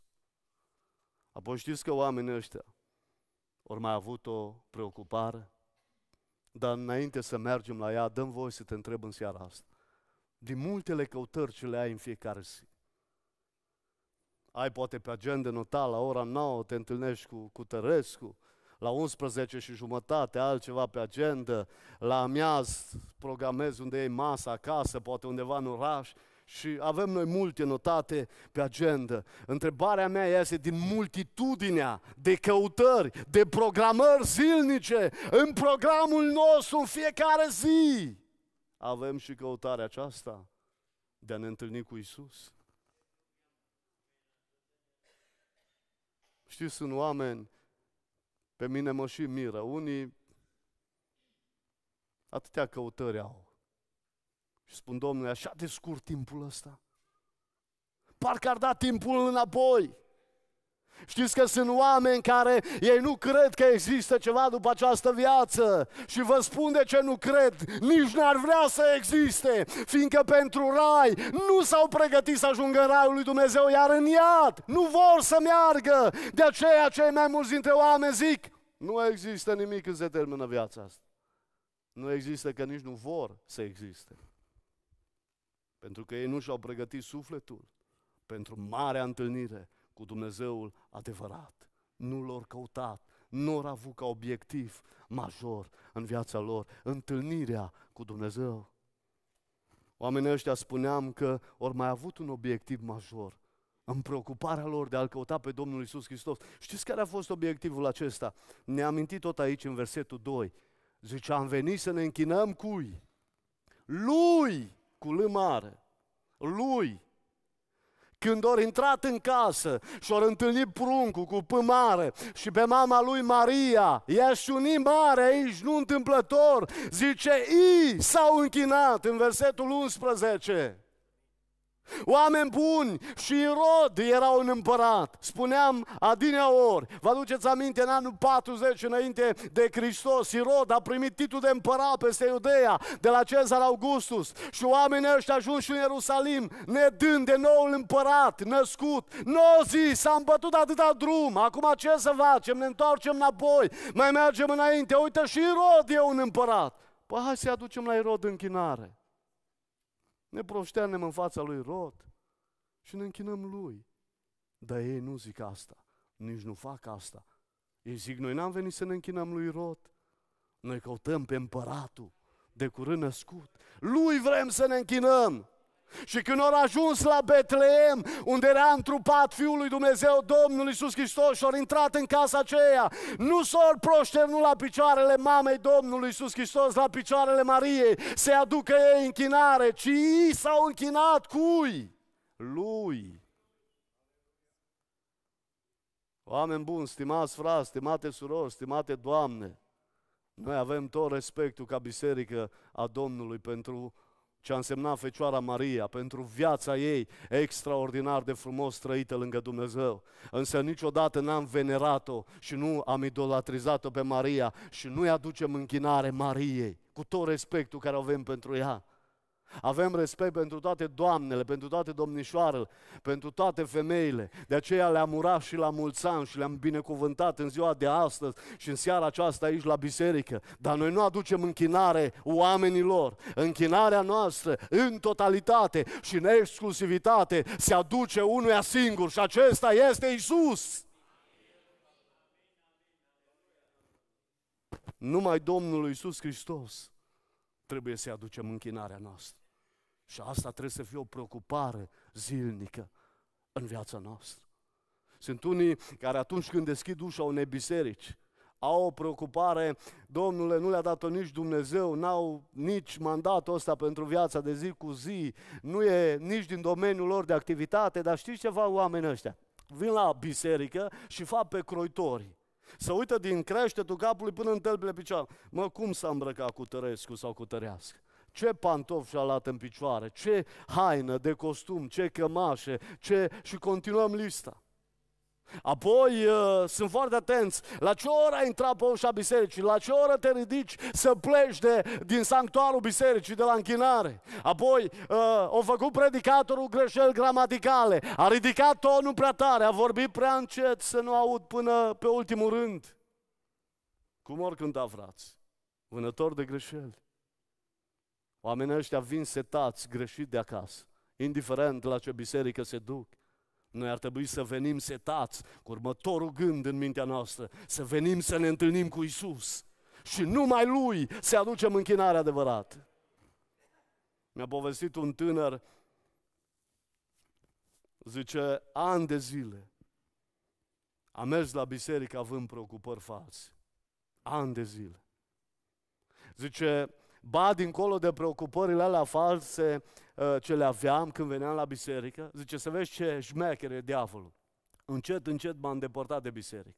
Apoi știți că oamenii ăștia ori mai avut o preocupare? Dar înainte să mergem la ea, dăm voi să te întreb în seara asta din multele căutări ce le ai în fiecare zi. Ai poate pe agenda nota la ora 9, te întâlnești cu, cu Tărescu, la 11 și jumătate, altceva pe agenda, la amiaz programezi unde e masa acasă, poate undeva în oraș și avem noi multe notate pe agenda. Întrebarea mea este din multitudinea de căutări, de programări zilnice în programul nostru în fiecare zi avem și căutarea aceasta de a ne întâlni cu Isus. Știți, sunt oameni, pe mine mă și miră, unii atâtea căutări au. Și spun, Domnule, așa de scurt timpul ăsta. Parcă ar da timpul înapoi. Știți că sunt oameni care ei nu cred că există ceva după această viață și vă spun de ce nu cred, nici n-ar vrea să existe, fiindcă pentru rai nu s-au pregătit să ajungă în raiul lui Dumnezeu, iar în iad nu vor să meargă. De aceea cei mai mulți dintre oameni zic, nu există nimic când se termină viața asta. Nu există că nici nu vor să existe. Pentru că ei nu și-au pregătit sufletul pentru marea întâlnire cu Dumnezeul adevărat. Nu l-au căutat, nu au avut ca obiectiv major în viața lor întâlnirea cu Dumnezeu. Oamenii ăștia spuneam că ori mai avut un obiectiv major în preocuparea lor de a-L căuta pe Domnul Isus Hristos. Știți care a fost obiectivul acesta? Ne-am amintit tot aici în versetul 2. Zice, am venit să ne închinăm cui? Lui, cu lui mare. Lui, când au intrat în casă și au întâlnit pruncul cu pămare și pe mama lui Maria, ea și unii mare aici, nu întâmplător, zice, i s-au închinat în versetul 11. Oameni buni și Irod era un împărat. Spuneam adinea ori, vă aduceți aminte în anul 40 înainte de Hristos, Irod a primit titlul de împărat peste Iudeea de la Cezar Augustus și oamenii ăștia ajuns și în Ierusalim ne dând de noul împărat născut. Nu zi, s-a bătut atâta drum, acum ce să facem? Ne întoarcem înapoi, mai mergem înainte, uite și Irod e un împărat. Păi hai să-i aducem la Irod închinare. Ne proșteanem în fața lui Rod și ne închinăm lui. Dar ei nu zic asta, nici nu fac asta. Ei zic, noi n-am venit să ne închinăm lui Rod, noi căutăm pe împăratul de curând născut. Lui vrem să ne închinăm. Și când au ajuns la Betleem, unde era întrupat Fiul lui Dumnezeu, Domnul Iisus Hristos, și au intrat în casa aceea, nu s-au proșternut la picioarele mamei Domnului Iisus Hristos, la picioarele Mariei, se aducă ei închinare, ci ei s-au închinat cui? Lui. Oameni buni, stimați frați, stimate surori, stimate doamne, noi avem tot respectul ca biserică a Domnului pentru ce a însemnat Fecioara Maria pentru viața ei extraordinar de frumos trăită lângă Dumnezeu. Însă niciodată n-am venerat-o și nu am idolatrizat-o pe Maria și nu-i aducem închinare Mariei cu tot respectul care avem pentru ea. Avem respect pentru toate doamnele, pentru toate domnișoarele, pentru toate femeile. De aceea le-am urat și la mulți ani și le-am binecuvântat în ziua de astăzi și în seara aceasta aici la biserică. Dar noi nu aducem închinare oamenilor. Închinarea noastră în totalitate și în exclusivitate se aduce unuia singur și acesta este Isus. Numai Domnul Isus Hristos trebuie să-i aducem închinarea noastră. Și asta trebuie să fie o preocupare zilnică în viața noastră. Sunt unii care atunci când deschid ușa unei biserici, au o preocupare, Domnule, nu le-a dat-o nici Dumnezeu, n-au nici mandatul ăsta pentru viața de zi cu zi, nu e nici din domeniul lor de activitate, dar știți ce fac oamenii ăștia? Vin la biserică și fac pe croitori. Să uită din creștetul capului până în tălpile picioare. Mă, cum s-a îmbrăcat cu Tărescu sau cu Tărească? ce pantofi și-a luat în picioare, ce haină de costum, ce cămașe, ce... și continuăm lista. Apoi uh, sunt foarte atenți la ce oră ai intrat pe ușa bisericii, la ce oră te ridici să pleci de, din sanctuarul bisericii, de la închinare. Apoi o uh, făcut predicatorul greșeli gramaticale, a ridicat tonul prea tare, a vorbit prea încet să nu aud până pe ultimul rând. Cum ori cânta, frați, vânător de greșeli. Oamenii ăștia vin setați greșit de acasă, indiferent la ce biserică se duc. Noi ar trebui să venim setați cu următorul gând în mintea noastră, să venim să ne întâlnim cu Isus. Și numai Lui să aducem închinarea adevărat. Mi-a povestit un tânăr, zice, ani de zile a mers la biserică având preocupări false. Ani de zile. Zice, ba, dincolo de preocupările alea false, Uh, ce le aveam când veneam la biserică, zice să vezi ce șmecher e diavolul. Încet, încet m-am îndepărtat de biserică.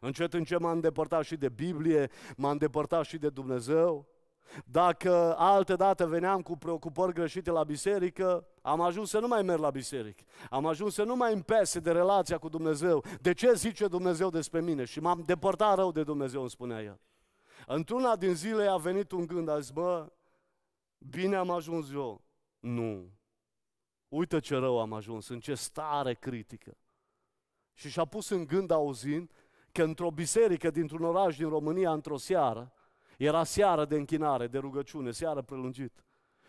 Încet, încet m-am îndepărtat și de Biblie, m-am îndepărtat și de Dumnezeu. Dacă altă dată veneam cu preocupări greșite la biserică, am ajuns să nu mai merg la biserică. Am ajuns să nu mai împese de relația cu Dumnezeu. De ce zice Dumnezeu despre mine? Și m-am depărtat rău de Dumnezeu, îmi spunea el. Într-una din zile a venit un gând, a zis, bă, bine am ajuns eu. Nu. Uite ce rău am ajuns, în ce stare critică. Și și-a pus în gând auzind că într-o biserică dintr-un oraș din România, într-o seară, era seară de închinare, de rugăciune, seară prelungit.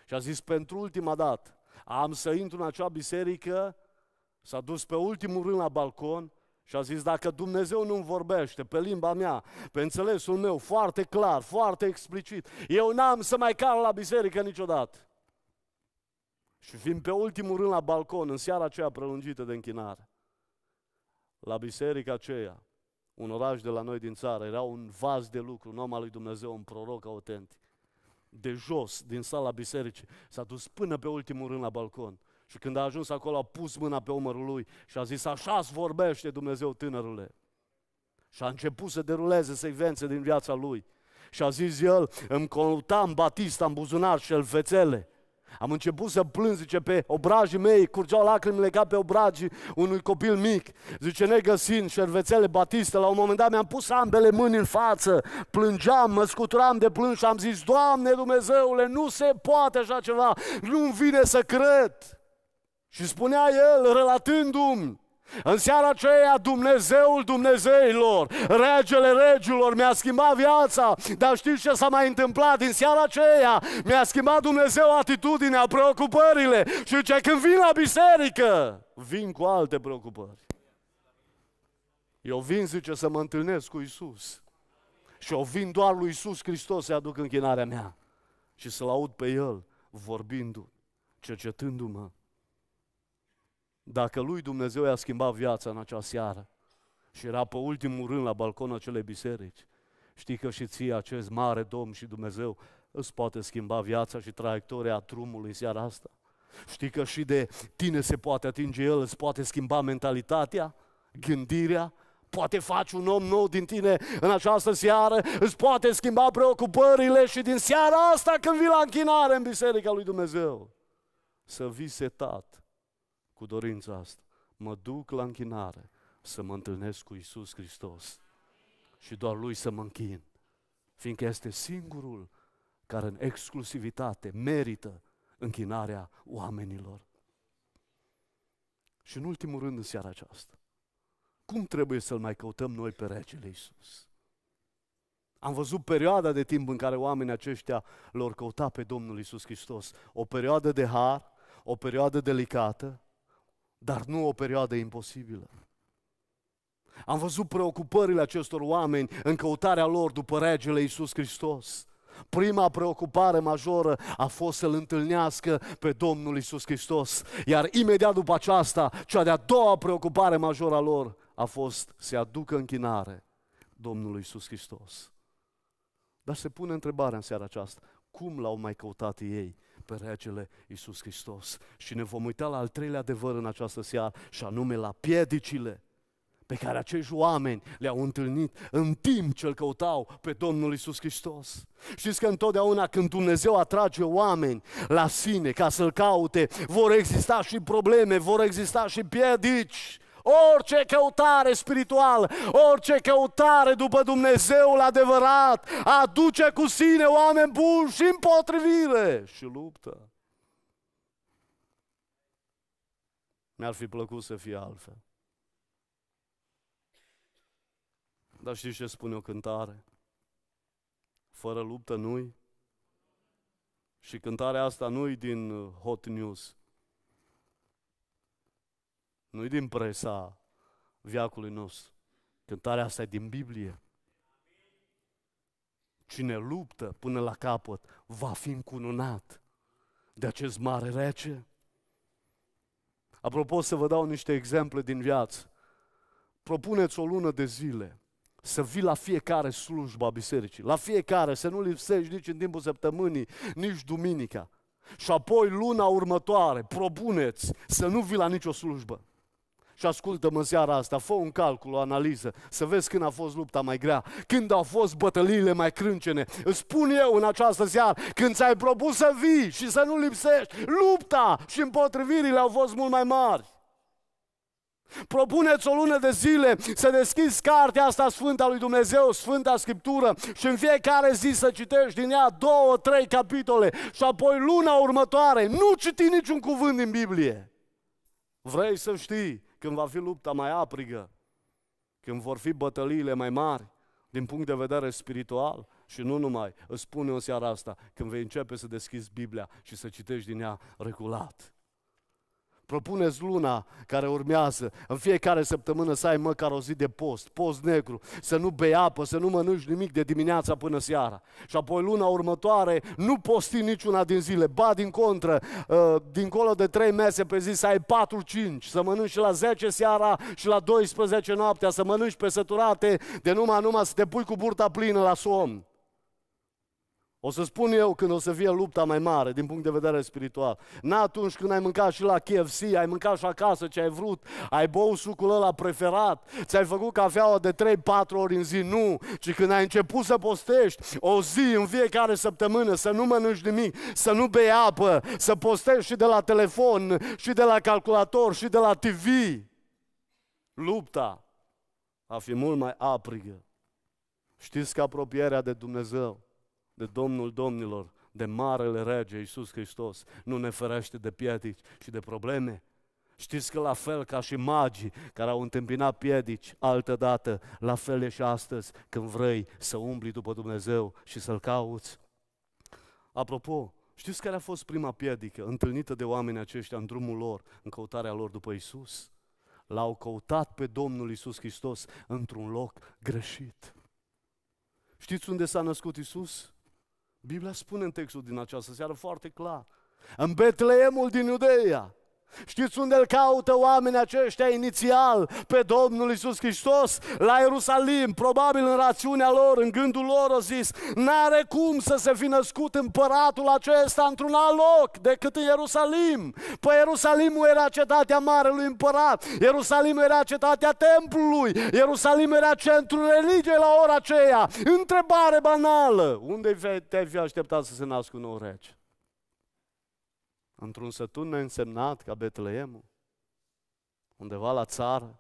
Și a zis, pentru ultima dată, am să intru în acea biserică, s-a dus pe ultimul rând la balcon și a zis, dacă Dumnezeu nu-mi vorbește pe limba mea, pe înțelesul meu, foarte clar, foarte explicit, eu n-am să mai cal la biserică niciodată și vin pe ultimul rând la balcon în seara aceea prelungită de închinare. La biserica aceea, un oraș de la noi din țară, era un vas de lucru, un om al lui Dumnezeu, un proroc autentic. De jos, din sala bisericii, s-a dus până pe ultimul rând la balcon. Și când a ajuns acolo, a pus mâna pe umărul lui și a zis, așa vorbește Dumnezeu tânărule. Și a început să deruleze secvențe din viața lui. Și a zis el, îmi căutam batista în buzunar și elvețele am început să plâng, zice, pe obrajii mei, curgeau lacrimi legate pe obrajii unui copil mic. Zice, negăsind șervețele batiste, la un moment dat mi-am pus ambele mâini în față, plângeam, mă scuturam de plâns și am zis, Doamne Dumnezeule, nu se poate așa ceva, nu-mi vine să cred. Și spunea el, relatându-mi, în seara aceea, Dumnezeul Dumnezeilor, Regele Regilor, mi-a schimbat viața. Dar știți ce s-a mai întâmplat? Din seara aceea, mi-a schimbat Dumnezeu atitudinea, preocupările. Și ce când vin la biserică, vin cu alte preocupări. Eu vin, zice, să mă întâlnesc cu Isus. Și eu vin doar lui Isus Hristos să aduc închinarea mea. Și să-L aud pe El vorbindu-mi, cercetându-mă, dacă lui Dumnezeu i-a schimbat viața în acea seară și era pe ultimul rând la balconul acelei biserici, știi că și ție acest mare Domn și Dumnezeu îți poate schimba viața și traiectoria drumului seara asta. Știi că și de tine se poate atinge El, îți poate schimba mentalitatea, gândirea, poate face un om nou din tine în această seară, îți poate schimba preocupările și din seara asta când vii la închinare în biserica lui Dumnezeu. Să vii setat cu dorința asta. Mă duc la închinare să mă întâlnesc cu Isus Hristos și doar Lui să mă închin, fiindcă este singurul care în exclusivitate merită închinarea oamenilor. Și în ultimul rând în seara aceasta, cum trebuie să-L mai căutăm noi pe regele Iisus? Am văzut perioada de timp în care oamenii aceștia lor căuta pe Domnul Iisus Hristos. O perioadă de har, o perioadă delicată, dar nu o perioadă imposibilă. Am văzut preocupările acestor oameni în căutarea lor după regele Iisus Hristos. Prima preocupare majoră a fost să-L întâlnească pe Domnul Iisus Hristos, iar imediat după aceasta, cea de-a doua preocupare majoră a lor a fost să aducă închinare Domnului Iisus Hristos. Dar se pune întrebarea în seara aceasta, cum l-au mai căutat ei pe regele Iisus Hristos. Și ne vom uita la al treilea adevăr în această seară, și anume la piedicile pe care acești oameni le-au întâlnit în timp ce îl căutau pe Domnul Isus Hristos. Știți că întotdeauna când Dumnezeu atrage oameni la sine ca să-L caute, vor exista și probleme, vor exista și piedici. Orice căutare spirituală, orice căutare după Dumnezeul adevărat, aduce cu sine oameni buni și împotrivire și luptă. Mi-ar fi plăcut să fie altfel. Dar știți ce spune o cântare? Fără luptă nu-i? Și cântarea asta nu din uh, Hot News nu e din presa viacului nostru. Cântarea asta e din Biblie. Cine luptă până la capăt va fi încununat de acest mare rece. Apropo, să vă dau niște exemple din viață. Propuneți o lună de zile să vii la fiecare slujba bisericii, la fiecare, să nu lipsești nici în timpul săptămânii, nici duminica. Și apoi luna următoare, propuneți să nu vii la nicio slujbă. Și ascultă-mă seara asta, fă un calcul, o analiză, să vezi când a fost lupta mai grea, când au fost bătăliile mai crâncene. Îți spun eu în această seară, când ți-ai propus să vii și să nu lipsești, lupta și împotrivirile au fost mult mai mari. Propuneți o lună de zile să deschizi cartea asta Sfântă lui Dumnezeu, Sfânta Scriptură și în fiecare zi să citești din ea două, trei capitole și apoi luna următoare nu citi niciun cuvânt din Biblie. Vrei să știi când va fi lupta mai aprigă, când vor fi bătăliile mai mari din punct de vedere spiritual și nu numai, îți spune o seară asta, când vei începe să deschizi Biblia și să citești din ea reculat Propuneți luna care urmează, în fiecare săptămână să ai măcar o zi de post, post negru, să nu bei apă, să nu mănânci nimic de dimineața până seara. Și apoi luna următoare nu posti niciuna din zile, ba din contră, ă, dincolo de trei mese pe zi să ai 4-5, să mănânci și la 10 seara și la 12 noaptea, să mănânci pe săturate, de numai numai să te pui cu burta plină la somn. O să spun eu când o să fie lupta mai mare din punct de vedere spiritual. Nu atunci când ai mâncat și la KFC, ai mâncat și acasă ce ai vrut, ai băut sucul ăla preferat, ți-ai făcut cafeaua de 3-4 ori în zi, nu, ci când ai început să postești o zi în fiecare săptămână, să nu mănânci nimic, să nu bei apă, să postești și de la telefon, și de la calculator, și de la TV. Lupta a fi mult mai aprigă. Știți că apropierea de Dumnezeu de Domnul Domnilor, de Marele Rege Iisus Hristos, nu ne ferește de piedici și de probleme. Știți că la fel ca și magii care au întâmpinat piedici altădată, dată, la fel e și astăzi când vrei să umbli după Dumnezeu și să-L cauți. Apropo, știți care a fost prima piedică întâlnită de oamenii aceștia în drumul lor, în căutarea lor după Isus? L-au căutat pe Domnul Isus Hristos într-un loc greșit. Știți unde s-a născut Isus? Biblia spune în textul din această seară foarte clar. În Betleemul din Iudeea, Știți unde îl caută oamenii aceștia inițial pe Domnul Isus Hristos? La Ierusalim, probabil în rațiunea lor, în gândul lor, au zis, n-are cum să se fi născut împăratul acesta într-un alt loc decât în Ierusalim. Păi Ierusalimul era cetatea marelui împărat, Ierusalimul era cetatea templului, Ierusalimul era centrul religiei la ora aceea. Întrebare banală, unde te-ai fi așteptat să se nască un nou rege? într-un sătun neînsemnat ca Betleemul, undeva la țară,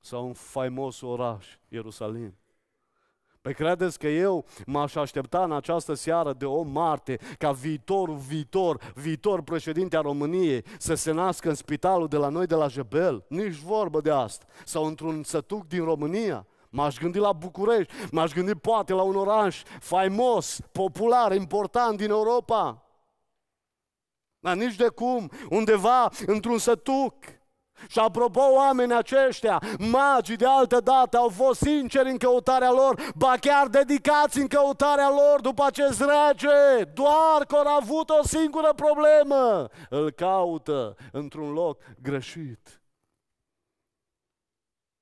sau un faimos oraș, Ierusalim. Păi credeți că eu m-aș aștepta în această seară de o Marte ca viitorul viitor, viitor președinte a României să se nască în spitalul de la noi de la Jebel? Nici vorbă de asta. Sau într-un sătuc din România. M-aș gândi la București, m-aș gândi poate la un oraș faimos, popular, important din Europa. Dar nici de cum, undeva, într-un sătuc. Și apropo, oamenii aceștia, magii de altă dată, au fost sinceri în căutarea lor, ba chiar dedicați în căutarea lor după acest rege, doar că au avut o singură problemă. Îl caută într-un loc greșit.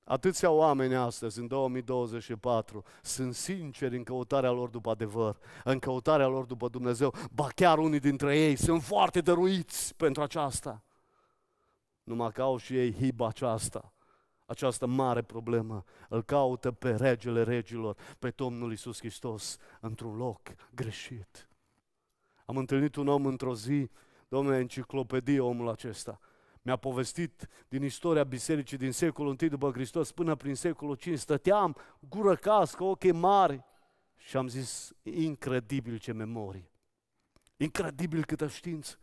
Atâția oameni astăzi, în 2024, sunt sinceri în căutarea lor după adevăr, în căutarea lor după Dumnezeu. Ba chiar unii dintre ei sunt foarte dăruiți pentru aceasta. Numai că au și ei hiba aceasta, această mare problemă. Îl caută pe regele regilor, pe Domnul Isus Hristos, într-un loc greșit. Am întâlnit un om într-o zi, domnule, enciclopedie omul acesta – mi-a povestit din istoria bisericii din secolul I după Hristos până prin secolul V, stăteam gură cască, ochi mari și am zis, incredibil ce memorie, incredibil câtă știință.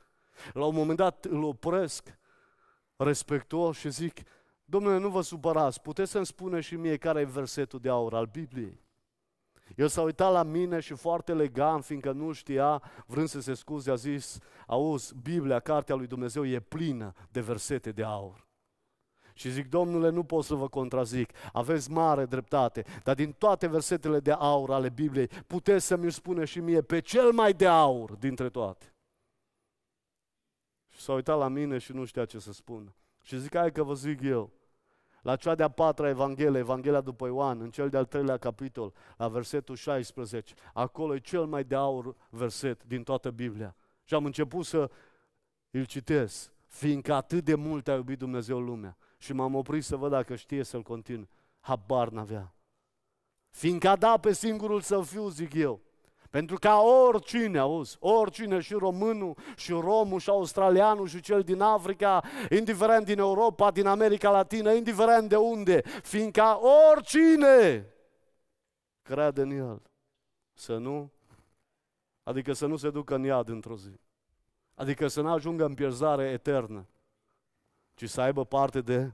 La un moment dat îl opresc respectuos și zic, domnule, nu vă supărați, puteți să-mi spune și mie care e versetul de aur al Bibliei? El s-a uitat la mine și foarte elegant, fiindcă nu știa, vrând să se scuze, a zis, auzi, Biblia, cartea lui Dumnezeu e plină de versete de aur. Și zic, domnule, nu pot să vă contrazic, aveți mare dreptate, dar din toate versetele de aur ale Bibliei, puteți să-mi spune și mie pe cel mai de aur dintre toate. Și s-a uitat la mine și nu știa ce să spun. Și zic, hai că vă zic eu, la cea de-a patra Evanghelie, Evanghelia după Ioan, în cel de-al treilea capitol, la versetul 16, acolo e cel mai de aur verset din toată Biblia. Și am început să îl citesc, fiindcă atât de mult a iubit Dumnezeu lumea. Și m-am oprit să văd dacă știe să-l continui. Habar n-avea. Fiindcă a dat pe singurul să fiu, zic eu, pentru ca oricine, auzi, oricine și românul, și romul, și australianul, și cel din Africa, indiferent din Europa, din America Latină, indiferent de unde, fiindcă oricine crede în el, să nu, adică să nu se ducă în iad într-o zi, adică să nu ajungă în pierzare eternă, ci să aibă parte de,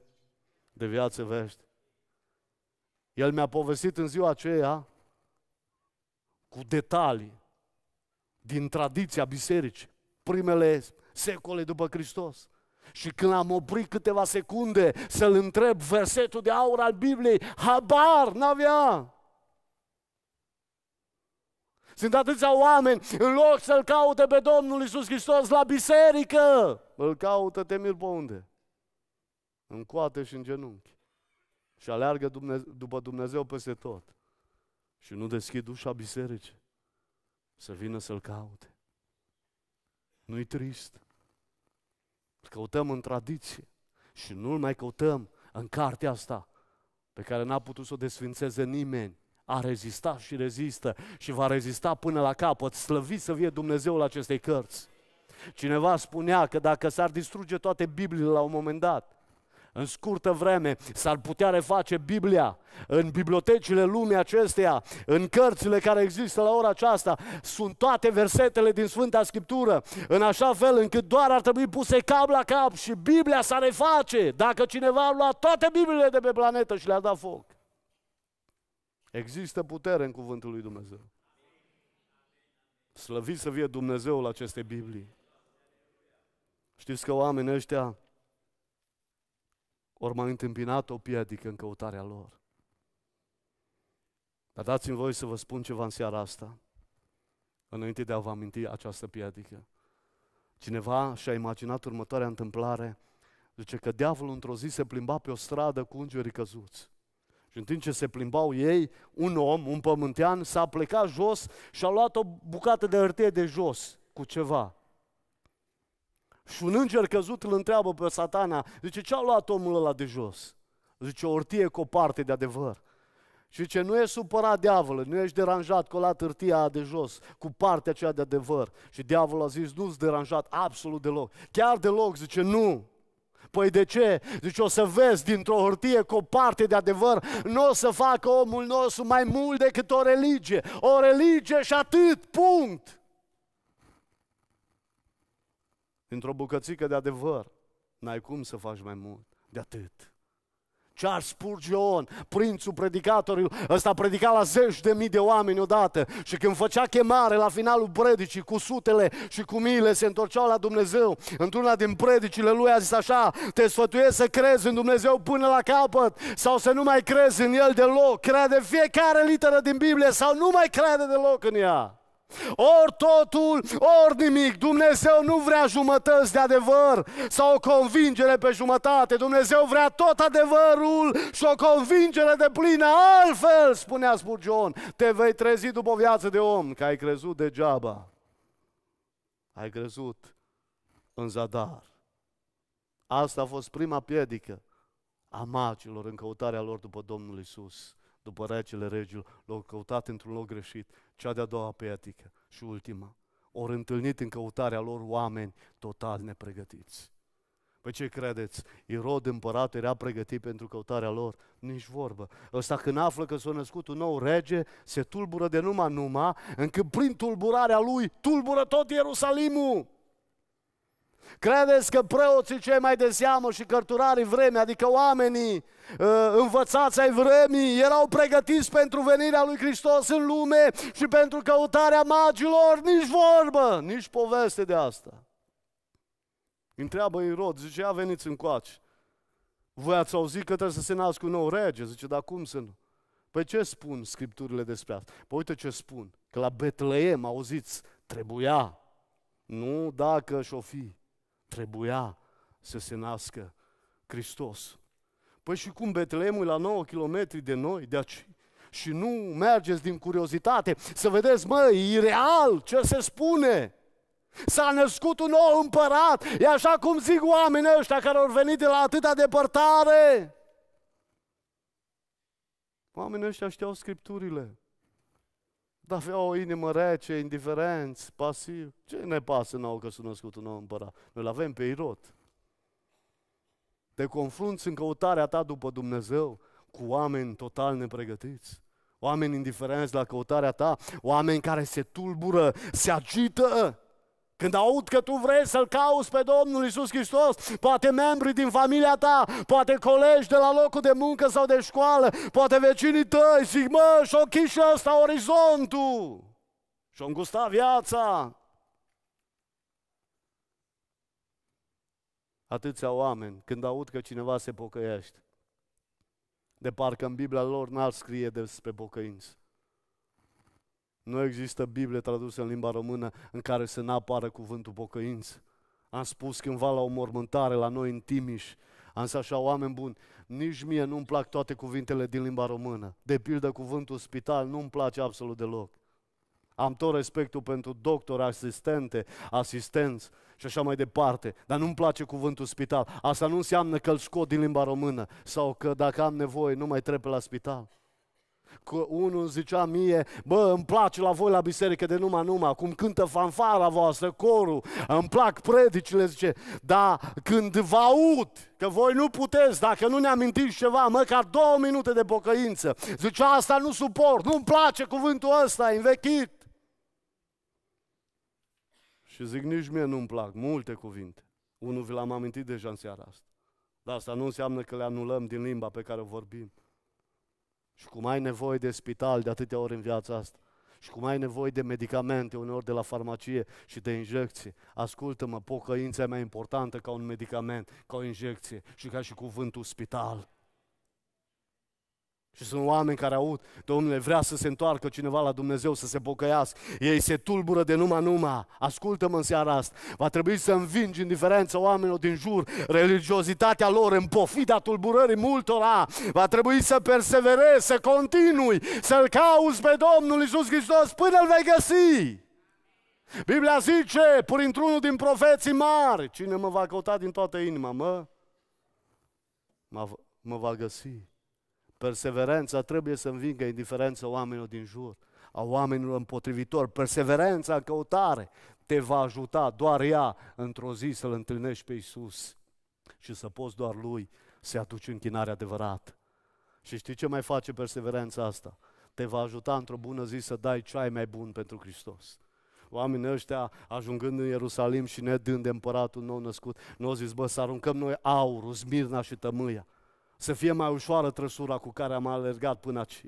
de viață vești. El mi-a povestit în ziua aceea cu detalii din tradiția bisericii, primele secole după Hristos. Și când am oprit câteva secunde să-l întreb versetul de aur al Bibliei, habar n-avea. Sunt atâția oameni, în loc să-L caute pe Domnul Isus Hristos la biserică, îl caută temir pe unde? În coate și în genunchi. Și aleargă Dumnezeu, după Dumnezeu peste tot și nu deschid ușa bisericii să vină să-L caute. Nu-i trist. Îl căutăm în tradiție și nu-L mai căutăm în cartea asta pe care n-a putut să o desfințeze nimeni. A rezistat și rezistă și va rezista până la capăt. Slăvit să fie Dumnezeul acestei cărți. Cineva spunea că dacă s-ar distruge toate Bibliile la un moment dat, în scurtă vreme s-ar putea reface Biblia în bibliotecile lumii acesteia, în cărțile care există la ora aceasta, sunt toate versetele din Sfânta Scriptură, în așa fel încât doar ar trebui puse cap la cap și Biblia s-ar reface dacă cineva a luat toate Bibliile de pe planetă și le-a dat foc. Există putere în cuvântul lui Dumnezeu. Slăvit să fie Dumnezeul acestei Biblii. Știți că oamenii ăștia ori m-a întâmpinat-o piedică în căutarea lor. Dar dați-mi voi să vă spun ceva în seara asta, înainte de a vă aminti această piedică. Cineva și-a imaginat următoarea întâmplare, zice că diavolul într-o zi se plimba pe o stradă cu ungerii căzuți. Și în timp ce se plimbau ei, un om, un pământean, s-a plecat jos și a luat o bucată de hârtie de jos cu ceva. Și un înger căzut îl întreabă pe satana, zice, ce-a luat omul ăla de jos? Zice, o ortie cu o parte de adevăr. Și zice, nu e supărat diavolă, nu ești deranjat că la târtia de jos cu partea aceea de adevăr. Și diavolul a zis, nu-ți deranjat absolut deloc. Chiar deloc, zice, nu. Păi de ce? Zice, o să vezi dintr-o hârtie cu o parte de adevăr, nu o să facă omul nostru mai mult decât o religie. O religie și atât, punct dintr-o bucățică de adevăr, n-ai cum să faci mai mult de atât. Charles Spurgeon, prințul predicatorul, ăsta predica la zeci de mii de oameni odată și când făcea chemare la finalul predicii cu sutele și cu miile se întorceau la Dumnezeu, într-una din predicile lui a zis așa, te sfătuiesc să crezi în Dumnezeu până la capăt sau să nu mai crezi în El deloc, crede fiecare literă din Biblie sau nu mai crede deloc în ea. Ori totul, ori nimic. Dumnezeu nu vrea jumătăți de adevăr sau o convingere pe jumătate. Dumnezeu vrea tot adevărul și o convingere de plină. Altfel, spunea Spurgeon, te vei trezi după viață de om, că ai crezut degeaba. Ai crezut în zadar. Asta a fost prima piedică a magilor în căutarea lor după Domnul Isus după regele regilor, l-au căutat într-un loc greșit, cea de-a doua peatică și ultima. Ori întâlnit în căutarea lor oameni total nepregătiți. Păi ce credeți? Irod împăratul era pregătit pentru căutarea lor? Nici vorbă. Ăsta când află că s-a născut un nou rege, se tulbură de numai numa, încât prin tulburarea lui tulbură tot Ierusalimul. Credeți că preoții cei mai de seamă și cărturarii vremii, adică oamenii uh, învățați ai vremii, erau pregătiți pentru venirea lui Hristos în lume și pentru căutarea magilor? Nici vorbă, nici poveste de asta. Întreabă Irod, zice, ia veniți coace. Voi ați auzit că trebuie să se nască un nou rege? Zice, dar cum să nu? Păi ce spun scripturile despre asta? Păi uite ce spun, că la Betleem, auziți, trebuia. Nu dacă și-o fi. Trebuia să se nască Hristos. Păi și cum Betleemul la 9 km de noi, de aici, și nu mergeți din curiozitate să vedeți, mă, e real ce se spune. S-a născut un nou împărat, e așa cum zic oamenii ăștia care au venit de la atâta depărtare. Oamenii ăștia știau scripturile. Dar avea o inimă rece, indiferenți, pasiv. Ce ne pasă nouă că sunt născut un nou împărat? Noi îl avem pe Irod. Te confrunți în căutarea ta după Dumnezeu cu oameni total nepregătiți. Oameni indiferenți la căutarea ta, oameni care se tulbură, se agită, când aud că tu vrei să-L cauți pe Domnul Isus Hristos, poate membrii din familia ta, poate colegi de la locul de muncă sau de școală, poate vecinii tăi, zic, mă, și-o chiși ăsta orizontul și-o îngusta viața. Atâția oameni, când aud că cineva se pocăiește, de parcă în Biblia lor n-ar scrie despre pocăință. Nu există Biblie tradusă în limba română în care să n-apară cuvântul pocăință. Am spus cândva la o mormântare la noi în Timiș, am zis așa, oameni buni, nici mie nu-mi plac toate cuvintele din limba română. De pildă cuvântul spital nu-mi place absolut deloc. Am tot respectul pentru doctor, asistente, asistenți și așa mai departe, dar nu-mi place cuvântul spital. Asta nu înseamnă că îl scot din limba română sau că dacă am nevoie nu mai trebuie la spital. Că unul zicea mie, bă, îmi place la voi la biserică de numai numai, cum cântă fanfara voastră, corul, îmi plac predicile, zice, dar când vă aud, că voi nu puteți, dacă nu ne amintiți ceva, măcar două minute de pocăință, zice, asta nu suport, nu-mi place cuvântul ăsta, învechit. Și zic, nici mie nu-mi plac, multe cuvinte. Unul vi l-am amintit deja în seara asta. Dar asta nu înseamnă că le anulăm din limba pe care o vorbim. Și cum ai nevoie de spital de atâtea ori în viața asta, și cum ai nevoie de medicamente, uneori de la farmacie și de injecții. Ascultă-mă, pocăința e mai importantă ca un medicament, ca o injecție și ca și cuvântul spital. Și sunt oameni care aud, Domnule, vrea să se întoarcă cineva la Dumnezeu, să se pocăiască. Ei se tulbură de numai numa. Ascultă-mă în seara asta. Va trebui să învingi indiferența oamenilor din jur, religiozitatea lor în pofida tulburării multora. Va trebui să perseverezi, să continui, să-L cauți pe Domnul Isus Hristos până l vei găsi. Biblia zice, printr-unul din profeții mari, cine mă va căuta din toată inima, mă, mă va găsi. Perseverența trebuie să învingă indiferența oamenilor din jur, a oamenilor împotrivitori. Perseverența în căutare te va ajuta doar ea într-o zi să-L întâlnești pe Iisus și să poți doar Lui să aduci aduci închinare adevărat. Și știi ce mai face perseverența asta? Te va ajuta într-o bună zi să dai ai mai bun pentru Hristos. Oamenii ăștia, ajungând în Ierusalim și ne dând de împăratul nou născut, nu au zis, bă, să aruncăm noi aurul, smirna și tămâia să fie mai ușoară trăsura cu care am alergat până aici.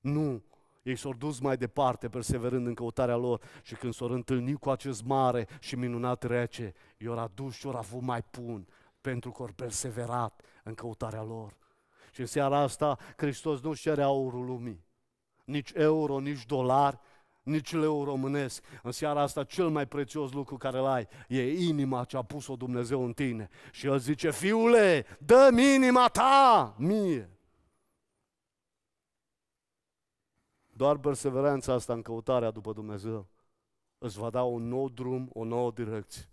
Nu, ei s-au dus mai departe, perseverând în căutarea lor și când s-au întâlnit cu acest mare și minunat rece, i-au adus și au avut mai pun, pentru că au perseverat în căutarea lor. Și în seara asta, Hristos nu-și cere aurul lumii, nici euro, nici dolari, nici leu românesc. În seara asta cel mai prețios lucru care îl ai e inima ce a pus-o Dumnezeu în tine. Și el zice, fiule, dă-mi inima ta mie. Doar perseveranța asta în căutarea după Dumnezeu îți va da un nou drum, o nouă direcție.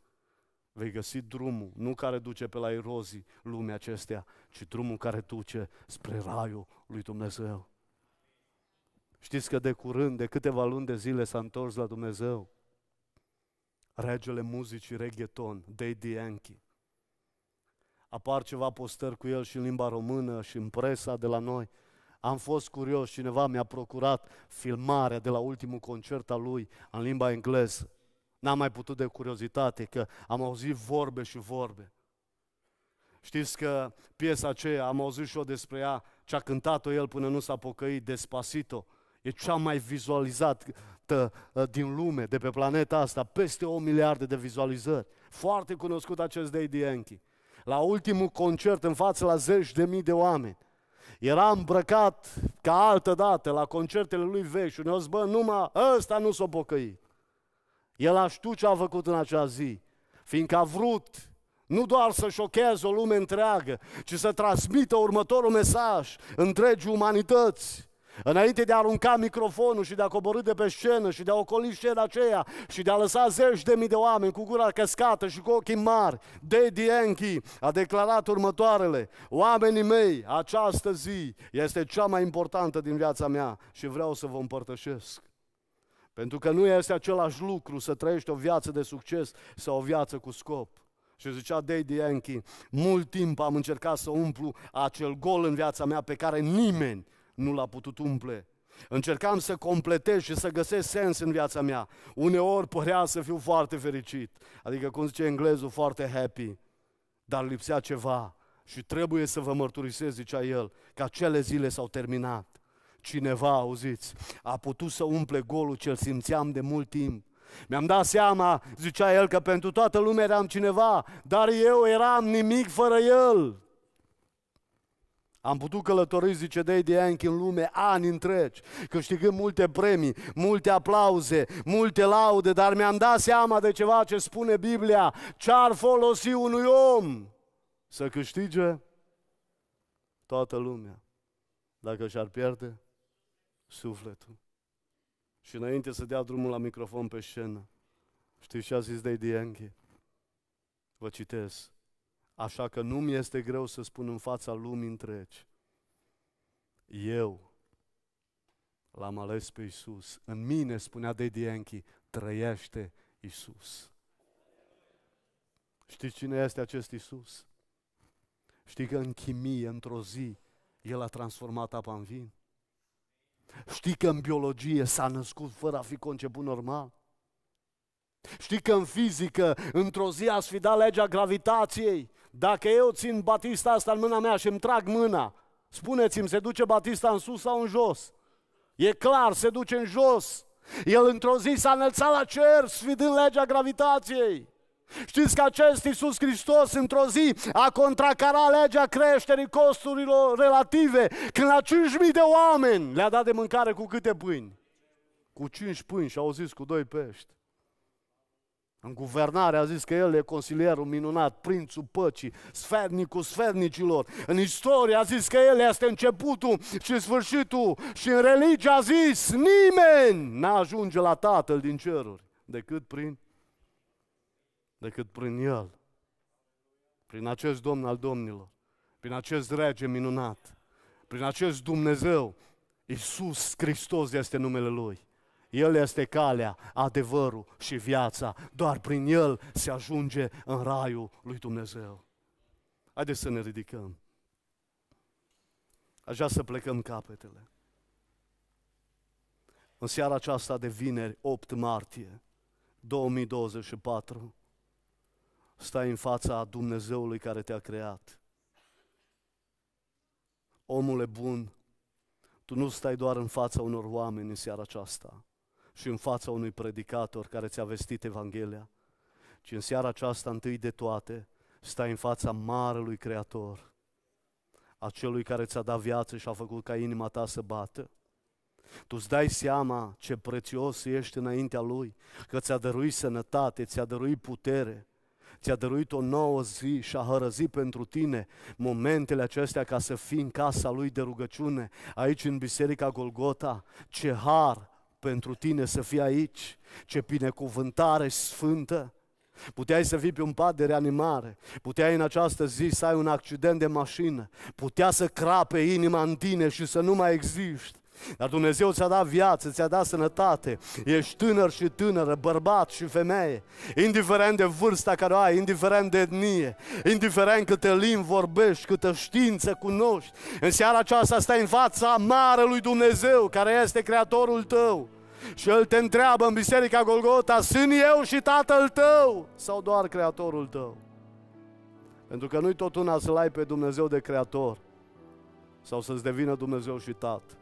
Vei găsi drumul, nu care duce pe la erozii lumea acestea, ci drumul care duce spre raiul lui Dumnezeu. Știți că de curând, de câteva luni de zile s-a întors la Dumnezeu regele muzicii reggaeton, Daddy Yankee. Apar ceva postări cu el și în limba română și în presa de la noi. Am fost curios, cineva mi-a procurat filmarea de la ultimul concert al lui în limba engleză. N-am mai putut de curiozitate că am auzit vorbe și vorbe. Știți că piesa aceea, am auzit și eu despre ea, ce a cântat-o el până nu s-a pocăit, Despacito. E cea mai vizualizată uh, din lume, de pe planeta asta, peste o miliarde de vizualizări. Foarte cunoscut acest Day Yankee. La ultimul concert în față la zeci de mii de oameni. Era îmbrăcat ca altă dată la concertele lui vechi și ne-a bă, numai ăsta nu s-o pocăi. El a știut ce a făcut în acea zi, fiindcă a vrut nu doar să șochează o lume întreagă, ci să transmită următorul mesaj întregii umanități. Înainte de a arunca microfonul și de a coborâ de pe scenă și de a ocoli scena aceea și de a lăsa zeci de mii de oameni cu gura căscată și cu ochii mari, Daddy Enchi a declarat următoarele. Oamenii mei, această zi este cea mai importantă din viața mea și vreau să vă împărtășesc. Pentru că nu este același lucru să trăiești o viață de succes sau o viață cu scop. Și zicea Daddy Yankee, mult timp am încercat să umplu acel gol în viața mea pe care nimeni nu l-a putut umple. Încercam să completez și să găsesc sens în viața mea. Uneori părea să fiu foarte fericit, adică cum zice englezul, foarte happy, dar lipsea ceva și trebuie să vă mărturisesc, zicea el, că acele zile s-au terminat. Cineva, auziți, a putut să umple golul ce-l simțeam de mult timp. Mi-am dat seama, zicea el, că pentru toată lumea eram cineva, dar eu eram nimic fără el. Am putut călători, zice de de în lume, ani întregi, câștigând multe premii, multe aplauze, multe laude, dar mi-am dat seama de ceva ce spune Biblia, ce-ar folosi unui om să câștige toată lumea, dacă și-ar pierde sufletul. Și înainte să dea drumul la microfon pe scenă, știți ce a zis de Dianchi? Vă citesc. Așa că nu mi este greu să spun în fața lumii întregi. Eu l-am ales pe Isus. În mine, spunea Daddy Yankee, trăiește Isus. Știți cine este acest Isus? Știi că în chimie, într-o zi, El a transformat apa în vin? Știi că în biologie s-a născut fără a fi conceput normal? Știi că în fizică, într-o zi a sfidat legea gravitației dacă eu țin batista asta în mâna mea și îmi trag mâna, spuneți-mi, se duce batista în sus sau în jos? E clar, se duce în jos. El într-o zi s-a înălțat la cer, sfidând legea gravitației. Știți că acest Iisus Hristos într-o zi a contracarat legea creșterii costurilor relative când la 5.000 de oameni le-a dat de mâncare cu câte pâini? Cu 5 pâini și au zis cu 2 pești. În guvernare a zis că el e consilierul minunat, prințul păcii, sfernicul sfernicilor. În istorie a zis că el este începutul și sfârșitul. Și în religie a zis nimeni n-ajunge la Tatăl din ceruri decât prin, decât prin el. Prin acest Domn al Domnilor, prin acest rege minunat, prin acest Dumnezeu. Iisus Hristos este numele Lui. El este calea, adevărul și viața. Doar prin El se ajunge în raiul lui Dumnezeu. Haideți să ne ridicăm. Aș vrea să plecăm capetele. În seara aceasta de vineri, 8 martie 2024, stai în fața Dumnezeului care te-a creat. Omule bun, tu nu stai doar în fața unor oameni în seara aceasta, și în fața unui predicator care ți-a vestit Evanghelia, ci în seara aceasta, întâi de toate, stai în fața Marelui Creator, acelui care ți-a dat viață și a făcut ca inima ta să bată. Tu îți dai seama ce prețios ești înaintea Lui, că ți-a dăruit sănătate, ți-a dăruit putere, ți-a dăruit o nouă zi și a hărăzit pentru tine momentele acestea ca să fii în casa Lui de rugăciune, aici în Biserica Golgota. Ce har, pentru tine să fii aici, ce binecuvântare sfântă! Puteai să vii pe un pat de reanimare, puteai în această zi să ai un accident de mașină, putea să crape inima în tine și să nu mai existi. Dar Dumnezeu ți-a dat viață, ți-a dat sănătate. Ești tânăr și tânără, bărbat și femeie. Indiferent de vârsta care o ai, indiferent de etnie, indiferent câte limbi vorbești, câtă știință cunoști. În seara aceasta stai în fața lui Dumnezeu, care este Creatorul tău. Și El te întreabă în Biserica Golgota, sunt eu și Tatăl tău sau doar Creatorul tău? Pentru că nu-i tot una să-L ai pe Dumnezeu de Creator sau să-ți devină Dumnezeu și Tată.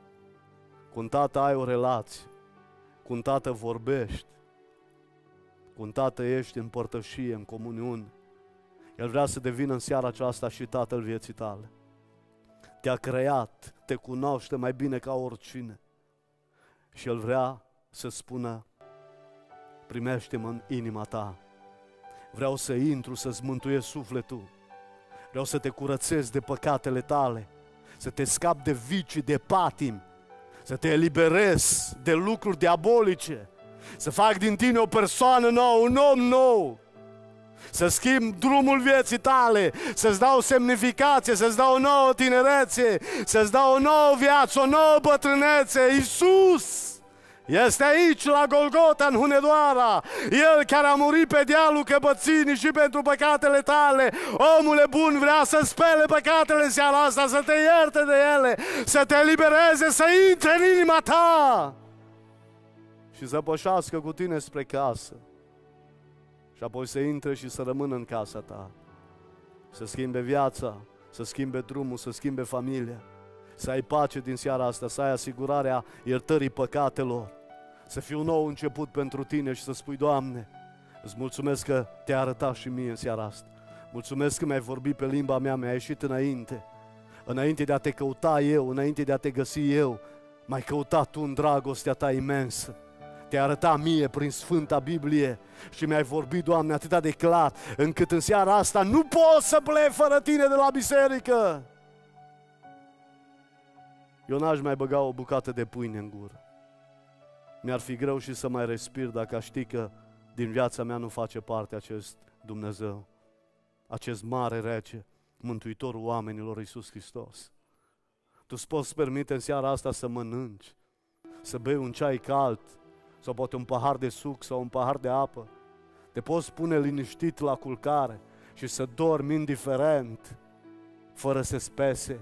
Cu un tată ai o relație, cu un tată vorbești, cu un tată ești în părtășie, în comuniune. El vrea să devină în seara aceasta și tatăl vieții tale. Te-a creat, te cunoaște mai bine ca oricine. Și el vrea să spună, primește-mă în inima ta. Vreau să intru, să-ți mântuiesc sufletul. Vreau să te curățesc de păcatele tale, să te scap de vicii, de patim, să te eliberez de lucruri diabolice, să fac din tine o persoană nouă, un om nou, să schimb drumul vieții tale, să-ți dau semnificație, să-ți dau o nouă tinerețe, să-ți dau o nouă viață, o nouă bătrânețe. Iisus! Este aici, la Golgota, în Hunedoara. El care a murit pe dealul căpăținii și pentru păcatele tale. Omule bun vrea să spele păcatele în seara asta, să te ierte de ele, să te elibereze, să intre în inima ta și pășească cu tine spre casă. Și apoi să intre și să rămână în casa ta. Să schimbe viața, să schimbe drumul, să schimbe familia. Să ai pace din seara asta, să ai asigurarea iertării păcatelor să fie un nou început pentru tine și să spui, Doamne, îți mulțumesc că te-ai arătat și mie în seara asta. Mulțumesc că mi-ai vorbit pe limba mea, mi-ai ieșit înainte. Înainte de a te căuta eu, înainte de a te găsi eu, m-ai căutat tu în dragostea ta imensă te arătat mie prin Sfânta Biblie și mi-ai vorbit, Doamne, atât de clar, încât în seara asta nu pot să plec fără Tine de la biserică. Eu n-aș mai băga o bucată de pâine în gură. Mi-ar fi greu și să mai respir dacă aș ști că din viața mea nu face parte acest Dumnezeu, acest mare rece, mântuitorul oamenilor, Iisus Hristos. Tu îți poți permite în seara asta să mănânci, să bei un ceai cald, sau poate un pahar de suc sau un pahar de apă. Te poți pune liniștit la culcare și să dormi indiferent, fără să spese,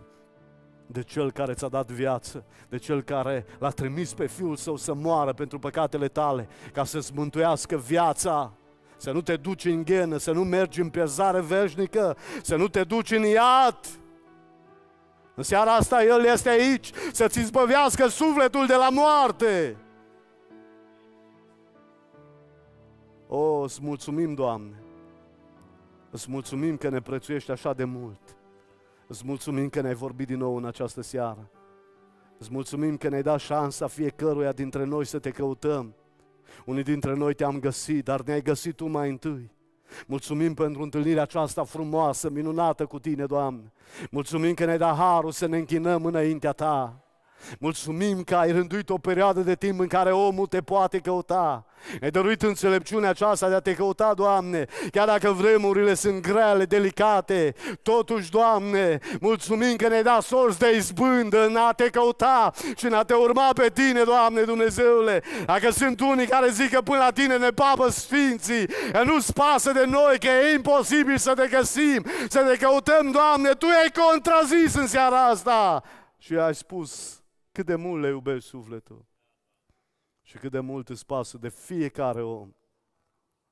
de Cel care ți-a dat viață, de Cel care l-a trimis pe Fiul Său să moară pentru păcatele tale, ca să-ți mântuiască viața, să nu te duci în ghenă, să nu mergi în pierzare veșnică, să nu te duci în iad. În seara asta El este aici să-ți izbăvească sufletul de la moarte. O, îți mulțumim, Doamne! Îți mulțumim că ne prețuiești așa de mult. Îți mulțumim că ne-ai vorbit din nou în această seară. Îți mulțumim că ne-ai dat șansa fiecăruia dintre noi să te căutăm. Unii dintre noi te-am găsit, dar ne-ai găsit tu mai întâi. Mulțumim pentru întâlnirea aceasta frumoasă, minunată cu tine, Doamne. Mulțumim că ne-ai dat harul să ne închinăm înaintea ta. Mulțumim că ai rânduit o perioadă de timp în care omul te poate căuta. Ai dăruit înțelepciunea aceasta de a te căuta, Doamne, chiar dacă vremurile sunt grele, delicate. Totuși, Doamne, mulțumim că ne-ai dat sorți de izbândă în a te căuta și în a te urma pe Tine, Doamne Dumnezeule. Dacă sunt unii care zic că până la Tine ne papă Sfinții, că nu spasă de noi, că e imposibil să te găsim, să te căutăm, Doamne, Tu ai contrazis în seara asta. Și ai spus, cât de mult le iubești sufletul și cât de mult îți pasă de fiecare om.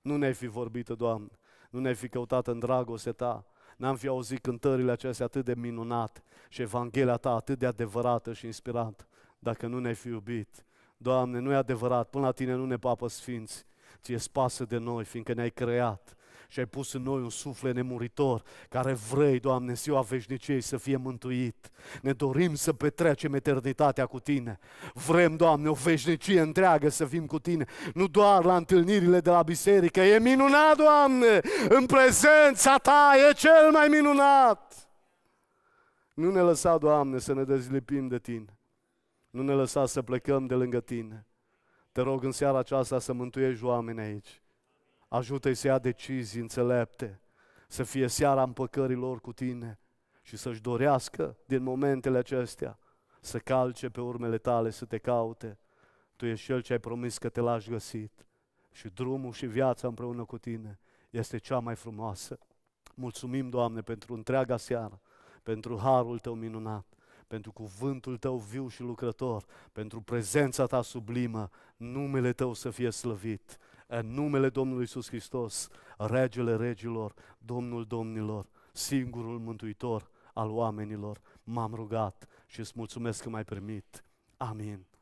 Nu ne-ai fi vorbită, Doamne, nu ne-ai fi căutat în dragoste Ta, n-am fi auzit cântările acestea atât de minunat și Evanghelia Ta atât de adevărată și inspirată, dacă nu ne-ai fi iubit. Doamne, nu e adevărat, până la Tine nu ne papă sfinți, ți-e spasă de noi, fiindcă ne-ai creat și ai pus în noi un suflet nemuritor, care vrei, Doamne, ziua veșniciei să fie mântuit. Ne dorim să petrecem eternitatea cu Tine. Vrem, Doamne, o veșnicie întreagă să fim cu Tine, nu doar la întâlnirile de la biserică. E minunat, Doamne, în prezența Ta e cel mai minunat. Nu ne lăsa, Doamne, să ne dezlipim de Tine. Nu ne lăsa să plecăm de lângă Tine. Te rog în seara aceasta să mântuiești oameni aici. Ajută-i să ia decizii înțelepte, să fie seara împăcărilor cu tine și să-și dorească din momentele acestea să calce pe urmele tale, să te caute. Tu ești cel ce ai promis că te lași găsit și drumul și viața împreună cu tine este cea mai frumoasă. Mulțumim, Doamne, pentru întreaga seară, pentru harul Tău minunat, pentru cuvântul Tău viu și lucrător, pentru prezența Ta sublimă, numele Tău să fie slăvit. În numele Domnului Isus Hristos, Regele Regilor, Domnul Domnilor, singurul Mântuitor al oamenilor, m-am rugat și îți mulțumesc că m-ai primit. Amin.